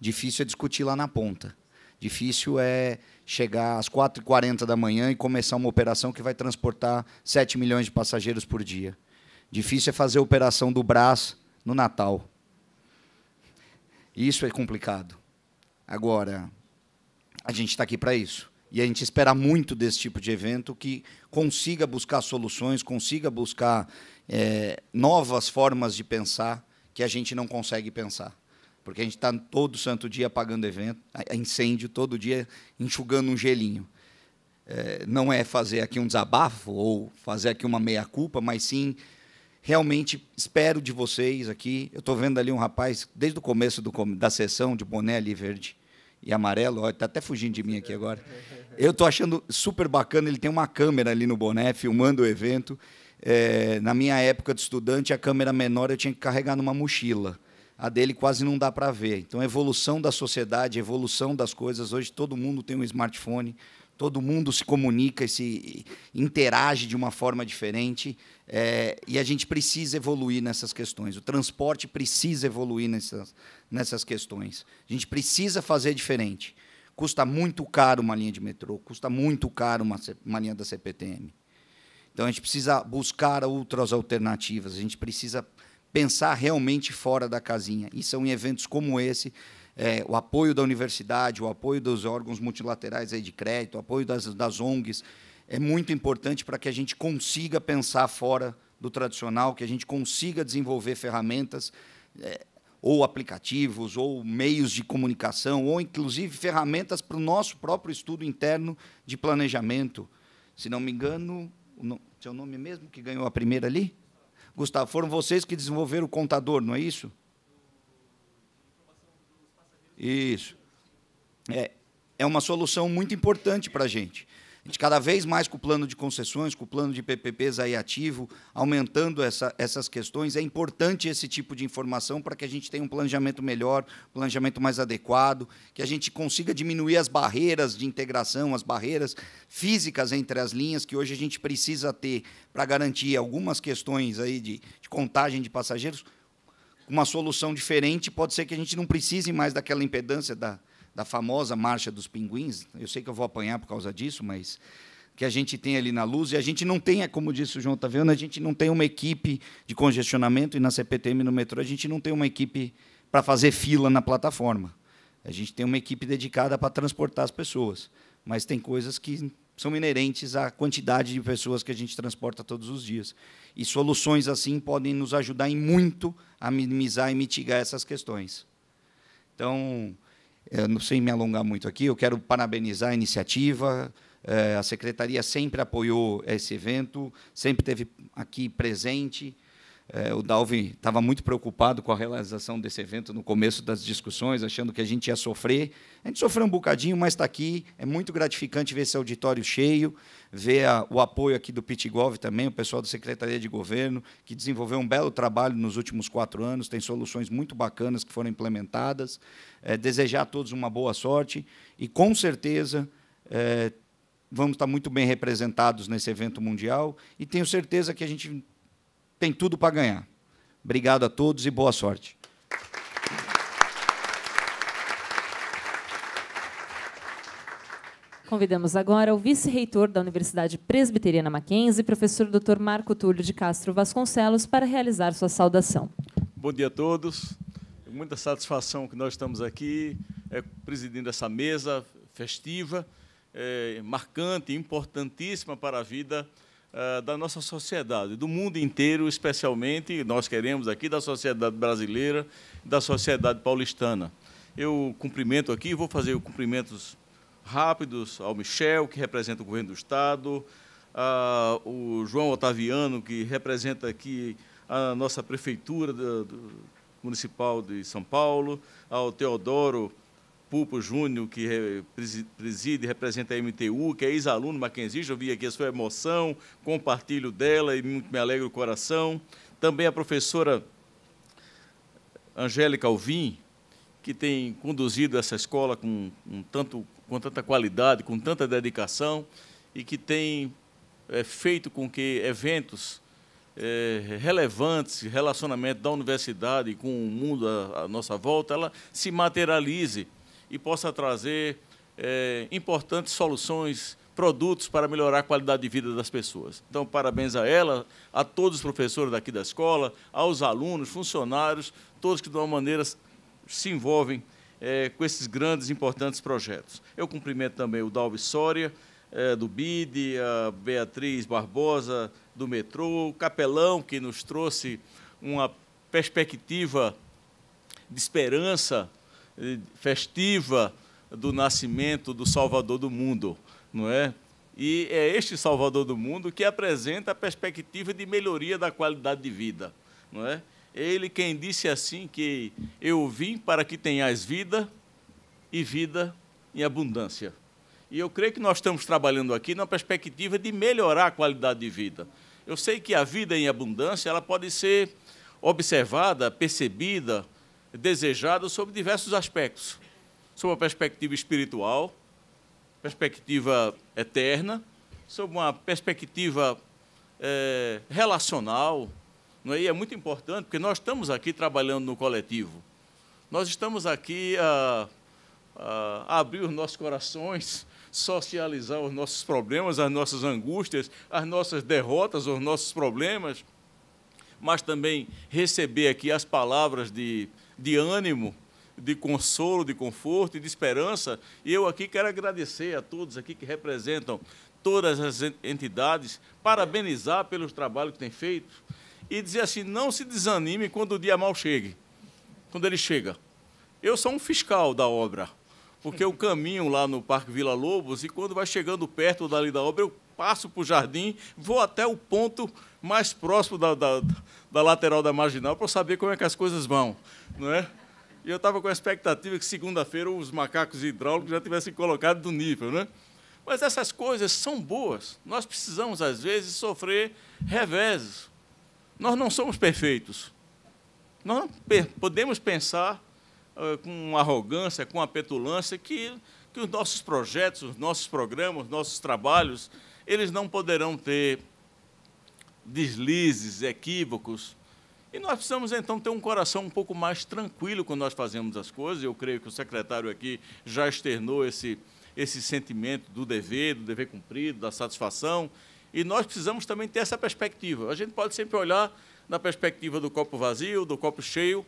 Difícil é discutir lá na ponta. Difícil é chegar às 4h40 da manhã e começar uma operação que vai transportar 7 milhões de passageiros por dia. Difícil é fazer a operação do Brás no Natal. Isso é complicado. Agora, a gente está aqui para isso e a gente espera muito desse tipo de evento que consiga buscar soluções, consiga buscar é, novas formas de pensar que a gente não consegue pensar. Porque a gente está todo santo dia apagando evento, incêndio, todo dia enxugando um gelinho. É, não é fazer aqui um desabafo ou fazer aqui uma meia-culpa, mas sim realmente espero de vocês aqui. Eu estou vendo ali um rapaz, desde o começo do, da sessão, de boné ali verde, e amarelo, ó, tá até fugindo de mim aqui agora. Eu tô achando super bacana, ele tem uma câmera ali no boné filmando o evento. É, na minha época de estudante, a câmera menor eu tinha que carregar numa mochila. A dele quase não dá para ver. Então, evolução da sociedade, evolução das coisas, hoje todo mundo tem um smartphone, todo mundo se comunica, se interage de uma forma diferente, é, e a gente precisa evoluir nessas questões. O transporte precisa evoluir nessas, nessas questões. A gente precisa fazer diferente. Custa muito caro uma linha de metrô, custa muito caro uma, uma linha da CPTM. Então a gente precisa buscar outras alternativas, a gente precisa pensar realmente fora da casinha. E são em eventos como esse é, o apoio da universidade, o apoio dos órgãos multilaterais aí de crédito, o apoio das, das ONGs, é muito importante para que a gente consiga pensar fora do tradicional, que a gente consiga desenvolver ferramentas, é, ou aplicativos, ou meios de comunicação, ou inclusive ferramentas para o nosso próprio estudo interno de planejamento. Se não me engano, no, seu nome mesmo que ganhou a primeira ali? Gustavo, foram vocês que desenvolveram o contador, não é isso? Isso. É, é uma solução muito importante para a gente. A gente cada vez mais com o plano de concessões, com o plano de PPPs aí ativo, aumentando essa, essas questões, é importante esse tipo de informação para que a gente tenha um planejamento melhor, um planejamento mais adequado, que a gente consiga diminuir as barreiras de integração, as barreiras físicas entre as linhas que hoje a gente precisa ter para garantir algumas questões aí de, de contagem de passageiros uma solução diferente, pode ser que a gente não precise mais daquela impedância da, da famosa marcha dos pinguins. Eu sei que eu vou apanhar por causa disso, mas que a gente tem ali na luz, e a gente não tem, é como disse o João Taviano, a gente não tem uma equipe de congestionamento, e na CPTM no metrô a gente não tem uma equipe para fazer fila na plataforma. A gente tem uma equipe dedicada para transportar as pessoas, mas tem coisas que são inerentes à quantidade de pessoas que a gente transporta todos os dias. E soluções assim podem nos ajudar em muito a minimizar e mitigar essas questões. Então, eh, não sei me alongar muito aqui, eu quero parabenizar a iniciativa. Eh, a secretaria sempre apoiou esse evento, sempre teve aqui presente é, o Dalvin estava muito preocupado com a realização desse evento no começo das discussões, achando que a gente ia sofrer. A gente sofreu um bocadinho, mas está aqui. É muito gratificante ver esse auditório cheio, ver a, o apoio aqui do Pitgov também, o pessoal da Secretaria de Governo, que desenvolveu um belo trabalho nos últimos quatro anos, tem soluções muito bacanas que foram implementadas. É, desejar a todos uma boa sorte e, com certeza, é, vamos estar muito bem representados nesse evento mundial e tenho certeza que a gente tem tudo para ganhar. Obrigado a todos e boa sorte. Convidamos agora o vice-reitor da Universidade Presbiteriana Mackenzie, professor Dr. Marco Túlio de Castro Vasconcelos, para realizar sua saudação. Bom dia a todos. É muita satisfação que nós estamos aqui é, presidindo essa mesa festiva, é, marcante, importantíssima para a vida eh, da nossa sociedade, do mundo inteiro, especialmente, nós queremos aqui, da sociedade brasileira, da sociedade paulistana. Eu cumprimento aqui, vou fazer cumprimentos rápidos ao Michel, que representa o governo do Estado, a, o João Otaviano, que representa aqui a nossa prefeitura do, municipal de São Paulo, ao Teodoro Pupo Júnior, que preside e representa a MTU, que é ex-aluno Mackenzie, eu vi aqui a sua emoção, compartilho dela e muito me alegra o coração. Também a professora Angélica Alvim, que tem conduzido essa escola com, tanto, com tanta qualidade, com tanta dedicação e que tem é, feito com que eventos é, relevantes, relacionamento da universidade com o mundo à, à nossa volta, ela se materialize e possa trazer é, importantes soluções, produtos para melhorar a qualidade de vida das pessoas. Então, parabéns a ela, a todos os professores daqui da escola, aos alunos, funcionários, todos que de uma maneira se envolvem é, com esses grandes, importantes projetos. Eu cumprimento também o Dalves Soria, é, do BID, a Beatriz Barbosa, do metrô, o Capelão, que nos trouxe uma perspectiva de esperança eh, festiva do nascimento do Salvador do mundo, não é? E é este Salvador do mundo que apresenta a perspectiva de melhoria da qualidade de vida, não é? Ele quem disse assim que eu vim para que tenhas vida e vida em abundância. E eu creio que nós estamos trabalhando aqui na perspectiva de melhorar a qualidade de vida. Eu sei que a vida em abundância ela pode ser observada, percebida, desejado sob diversos aspectos, sob uma perspectiva espiritual, perspectiva eterna, sob uma perspectiva é, relacional. Não é? E é muito importante, porque nós estamos aqui trabalhando no coletivo. Nós estamos aqui a, a abrir os nossos corações, socializar os nossos problemas, as nossas angústias, as nossas derrotas, os nossos problemas, mas também receber aqui as palavras de de ânimo, de consolo, de conforto e de esperança. E eu aqui quero agradecer a todos aqui que representam todas as entidades, parabenizar pelo trabalho que têm feito e dizer assim: não se desanime quando o dia mal chegue, quando ele chega. Eu sou um fiscal da obra, porque eu caminho lá no Parque Vila Lobos e quando vai chegando perto dali da obra, eu passo para o jardim, vou até o ponto mais próximo da, da, da lateral da marginal para saber como é que as coisas vão. Não é? E eu estava com a expectativa que segunda-feira os macacos hidráulicos já tivessem colocado do nível. Né? Mas essas coisas são boas. Nós precisamos, às vezes, sofrer reveses. Nós não somos perfeitos. Nós não podemos pensar eh, com arrogância, com a petulância, que, que os nossos projetos, os nossos programas, os nossos trabalhos eles não poderão ter deslizes, equívocos. E nós precisamos, então, ter um coração um pouco mais tranquilo quando nós fazemos as coisas. Eu creio que o secretário aqui já externou esse, esse sentimento do dever, do dever cumprido, da satisfação. E nós precisamos também ter essa perspectiva. A gente pode sempre olhar na perspectiva do copo vazio, do copo cheio,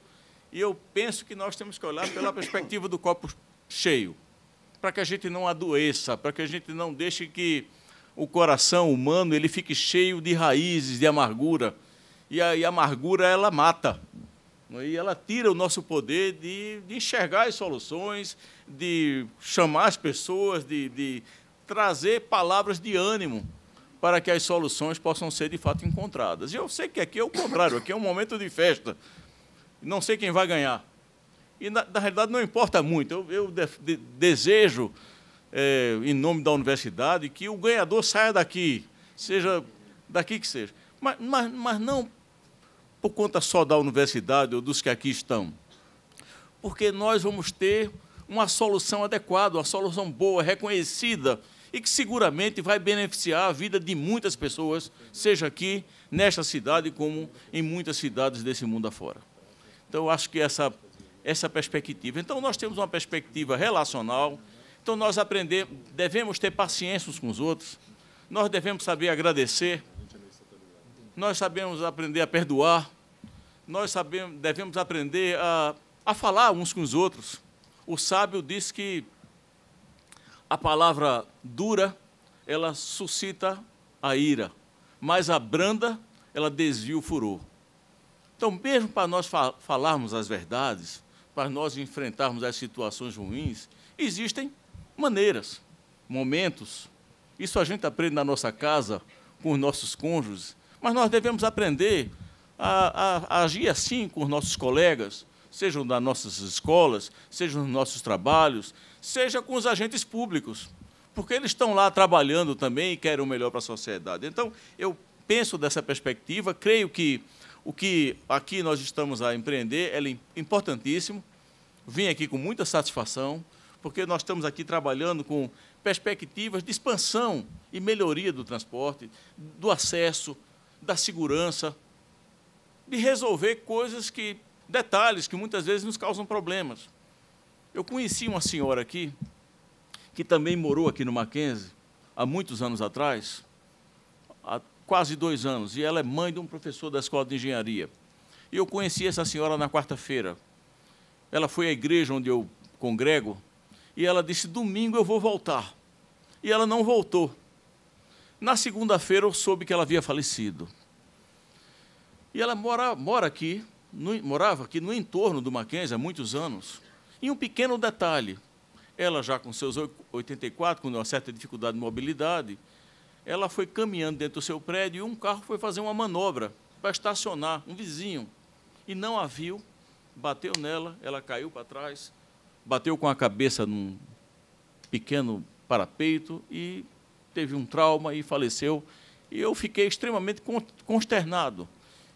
e eu penso que nós temos que olhar pela perspectiva do copo cheio, para que a gente não adoeça, para que a gente não deixe que o coração humano ele fique cheio de raízes, de amargura. E a, e a amargura ela mata. E ela tira o nosso poder de, de enxergar as soluções, de chamar as pessoas, de, de trazer palavras de ânimo para que as soluções possam ser de fato encontradas. E eu sei que aqui é o contrário, aqui é um momento de festa. Não sei quem vai ganhar. E, na, na realidade, não importa muito. Eu, eu de, de, desejo é, em nome da universidade, que o ganhador saia daqui, seja daqui que seja. Mas, mas, mas não por conta só da universidade ou dos que aqui estão, porque nós vamos ter uma solução adequada, uma solução boa, reconhecida e que seguramente vai beneficiar a vida de muitas pessoas, seja aqui, nesta cidade, como em muitas cidades desse mundo afora. Então, eu acho que essa, essa perspectiva. Então, nós temos uma perspectiva relacional então nós aprendemos, devemos ter paciência uns com os outros, nós devemos saber agradecer, nós sabemos aprender a perdoar, nós sabemos, devemos aprender a, a falar uns com os outros. O sábio diz que a palavra dura, ela suscita a ira, mas a branda, ela desvia o furor. Então, mesmo para nós falarmos as verdades, para nós enfrentarmos as situações ruins, existem maneiras, momentos. Isso a gente aprende na nossa casa, com os nossos cônjuges, mas nós devemos aprender a, a, a agir assim com os nossos colegas, sejam nas nossas escolas, sejam nos nossos trabalhos, seja com os agentes públicos, porque eles estão lá trabalhando também e querem o melhor para a sociedade. Então, eu penso dessa perspectiva, creio que o que aqui nós estamos a empreender é importantíssimo. Vim aqui com muita satisfação, porque nós estamos aqui trabalhando com perspectivas de expansão e melhoria do transporte, do acesso, da segurança, de resolver coisas que, detalhes que muitas vezes nos causam problemas. Eu conheci uma senhora aqui, que também morou aqui no Mackenzie, há muitos anos atrás, há quase dois anos, e ela é mãe de um professor da escola de engenharia. E eu conheci essa senhora na quarta-feira. Ela foi à igreja onde eu congrego, e ela disse: Domingo eu vou voltar. E ela não voltou. Na segunda-feira eu soube que ela havia falecido. E ela mora, mora aqui, no, morava aqui no entorno do Mackenzie há muitos anos. E um pequeno detalhe: ela já com seus 84, com uma certa dificuldade de mobilidade, ela foi caminhando dentro do seu prédio e um carro foi fazer uma manobra para estacionar, um vizinho, e não a viu, bateu nela, ela caiu para trás, bateu com a cabeça num pequeno parapeito e teve um trauma e faleceu. E eu fiquei extremamente consternado.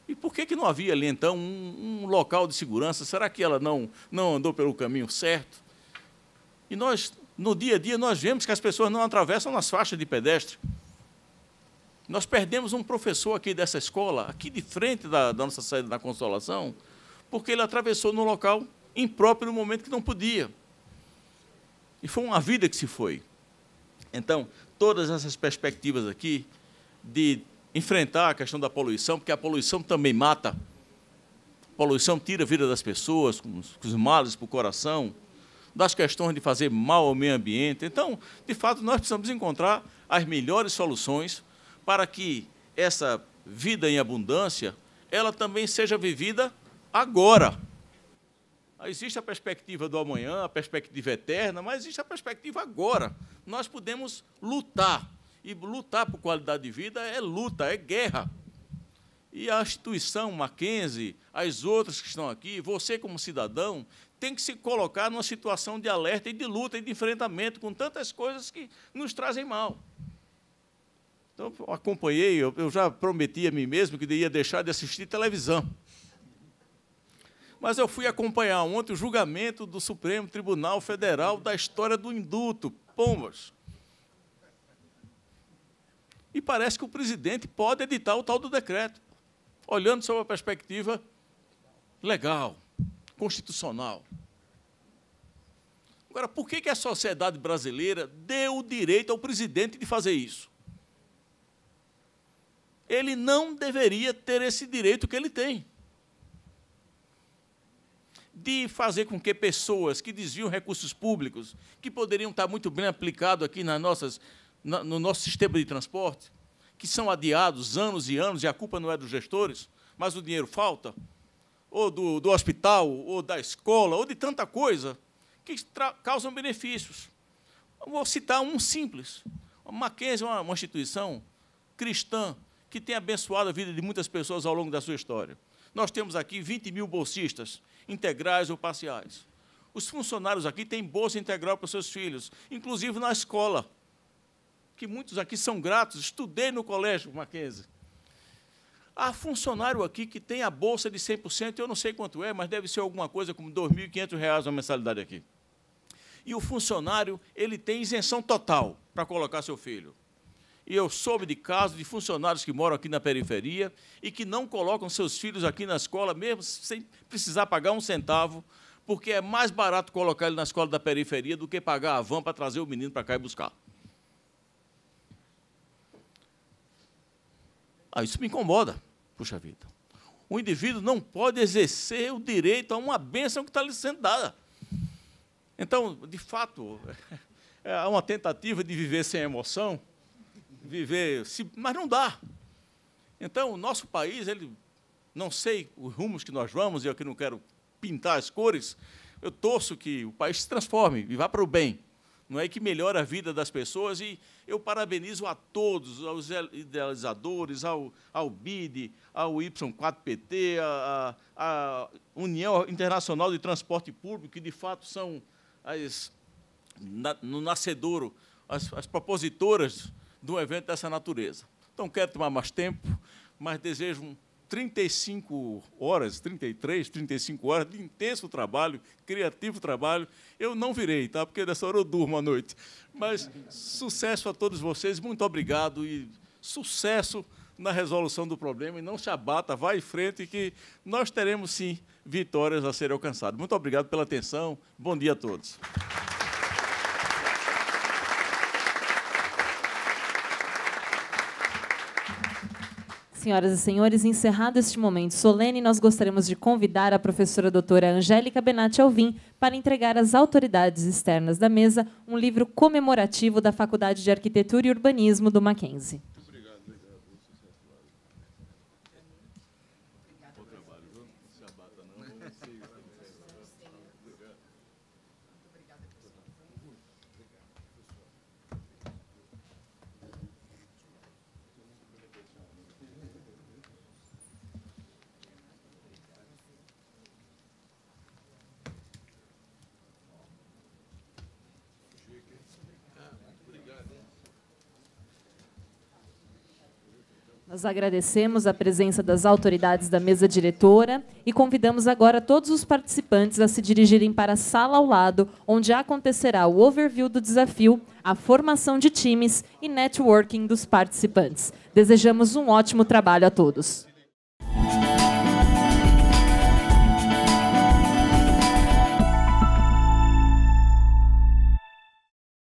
E por que, que não havia ali, então, um, um local de segurança? Será que ela não, não andou pelo caminho certo? E nós, no dia a dia, nós vemos que as pessoas não atravessam nas faixas de pedestre. Nós perdemos um professor aqui dessa escola, aqui de frente da, da nossa saída da Consolação, porque ele atravessou no local impróprio no momento que não podia. E foi uma vida que se foi. Então, todas essas perspectivas aqui de enfrentar a questão da poluição, porque a poluição também mata. A poluição tira a vida das pessoas, com os, com os males para o coração, das questões de fazer mal ao meio ambiente. Então, de fato, nós precisamos encontrar as melhores soluções para que essa vida em abundância ela também seja vivida agora. Ah, existe a perspectiva do amanhã, a perspectiva eterna, mas existe a perspectiva agora. Nós podemos lutar. E lutar por qualidade de vida é luta, é guerra. E a instituição Mackenzie, as outras que estão aqui, você como cidadão, tem que se colocar numa situação de alerta e de luta e de enfrentamento com tantas coisas que nos trazem mal. Então, eu acompanhei, eu já prometi a mim mesmo que ia deixar de assistir televisão. Mas eu fui acompanhar ontem o julgamento do Supremo Tribunal Federal da história do induto, pombas. E parece que o presidente pode editar o tal do decreto, olhando sob a perspectiva legal, constitucional. Agora, por que a sociedade brasileira deu o direito ao presidente de fazer isso? Ele não deveria ter esse direito que ele tem de fazer com que pessoas que desviam recursos públicos, que poderiam estar muito bem aplicados aqui nas nossas, no nosso sistema de transporte, que são adiados anos e anos, e a culpa não é dos gestores, mas o dinheiro falta, ou do, do hospital, ou da escola, ou de tanta coisa, que causam benefícios. Vou citar um simples. A Mackenzie é uma, uma instituição cristã que tem abençoado a vida de muitas pessoas ao longo da sua história. Nós temos aqui 20 mil bolsistas integrais ou parciais. Os funcionários aqui têm bolsa integral para os seus filhos, inclusive na escola, que muitos aqui são gratos. Estudei no colégio Mackenzie. Há funcionário aqui que tem a bolsa de 100%, eu não sei quanto é, mas deve ser alguma coisa como R$ 2.500 uma mensalidade aqui. E o funcionário, ele tem isenção total para colocar seu filho e eu soube de casos de funcionários que moram aqui na periferia e que não colocam seus filhos aqui na escola, mesmo sem precisar pagar um centavo, porque é mais barato colocar ele na escola da periferia do que pagar a van para trazer o menino para cá e buscar. Ah, isso me incomoda. Puxa vida. O indivíduo não pode exercer o direito a uma bênção que está lhe sendo dada. Então, de fato, há é uma tentativa de viver sem emoção, viver, se, mas não dá. Então, o nosso país, ele, não sei os rumos que nós vamos, eu aqui não quero pintar as cores, eu torço que o país se transforme e vá para o bem. Não é que melhora a vida das pessoas e eu parabenizo a todos, aos idealizadores, ao, ao BID, ao Y4PT, à a, a União Internacional de Transporte Público, que de fato são as, na, no nascedouro as, as propositoras de um evento dessa natureza. Não quero tomar mais tempo, mas desejo 35 horas, 33, 35 horas de intenso trabalho, criativo trabalho. Eu não virei, tá? Porque dessa hora eu durmo à noite. Mas sucesso a todos vocês, muito obrigado e sucesso na resolução do problema e não se abata, vá em frente que nós teremos sim vitórias a serem alcançadas. Muito obrigado pela atenção. Bom dia a todos. senhoras e senhores, encerrado este momento solene, nós gostaríamos de convidar a professora doutora Angélica Benatti Alvim para entregar às autoridades externas da mesa um livro comemorativo da Faculdade de Arquitetura e Urbanismo do Mackenzie. Nós agradecemos a presença das autoridades da mesa diretora e convidamos agora todos os participantes a se dirigirem para a sala ao lado, onde acontecerá o overview do desafio, a formação de times e networking dos participantes. Desejamos um ótimo trabalho a todos.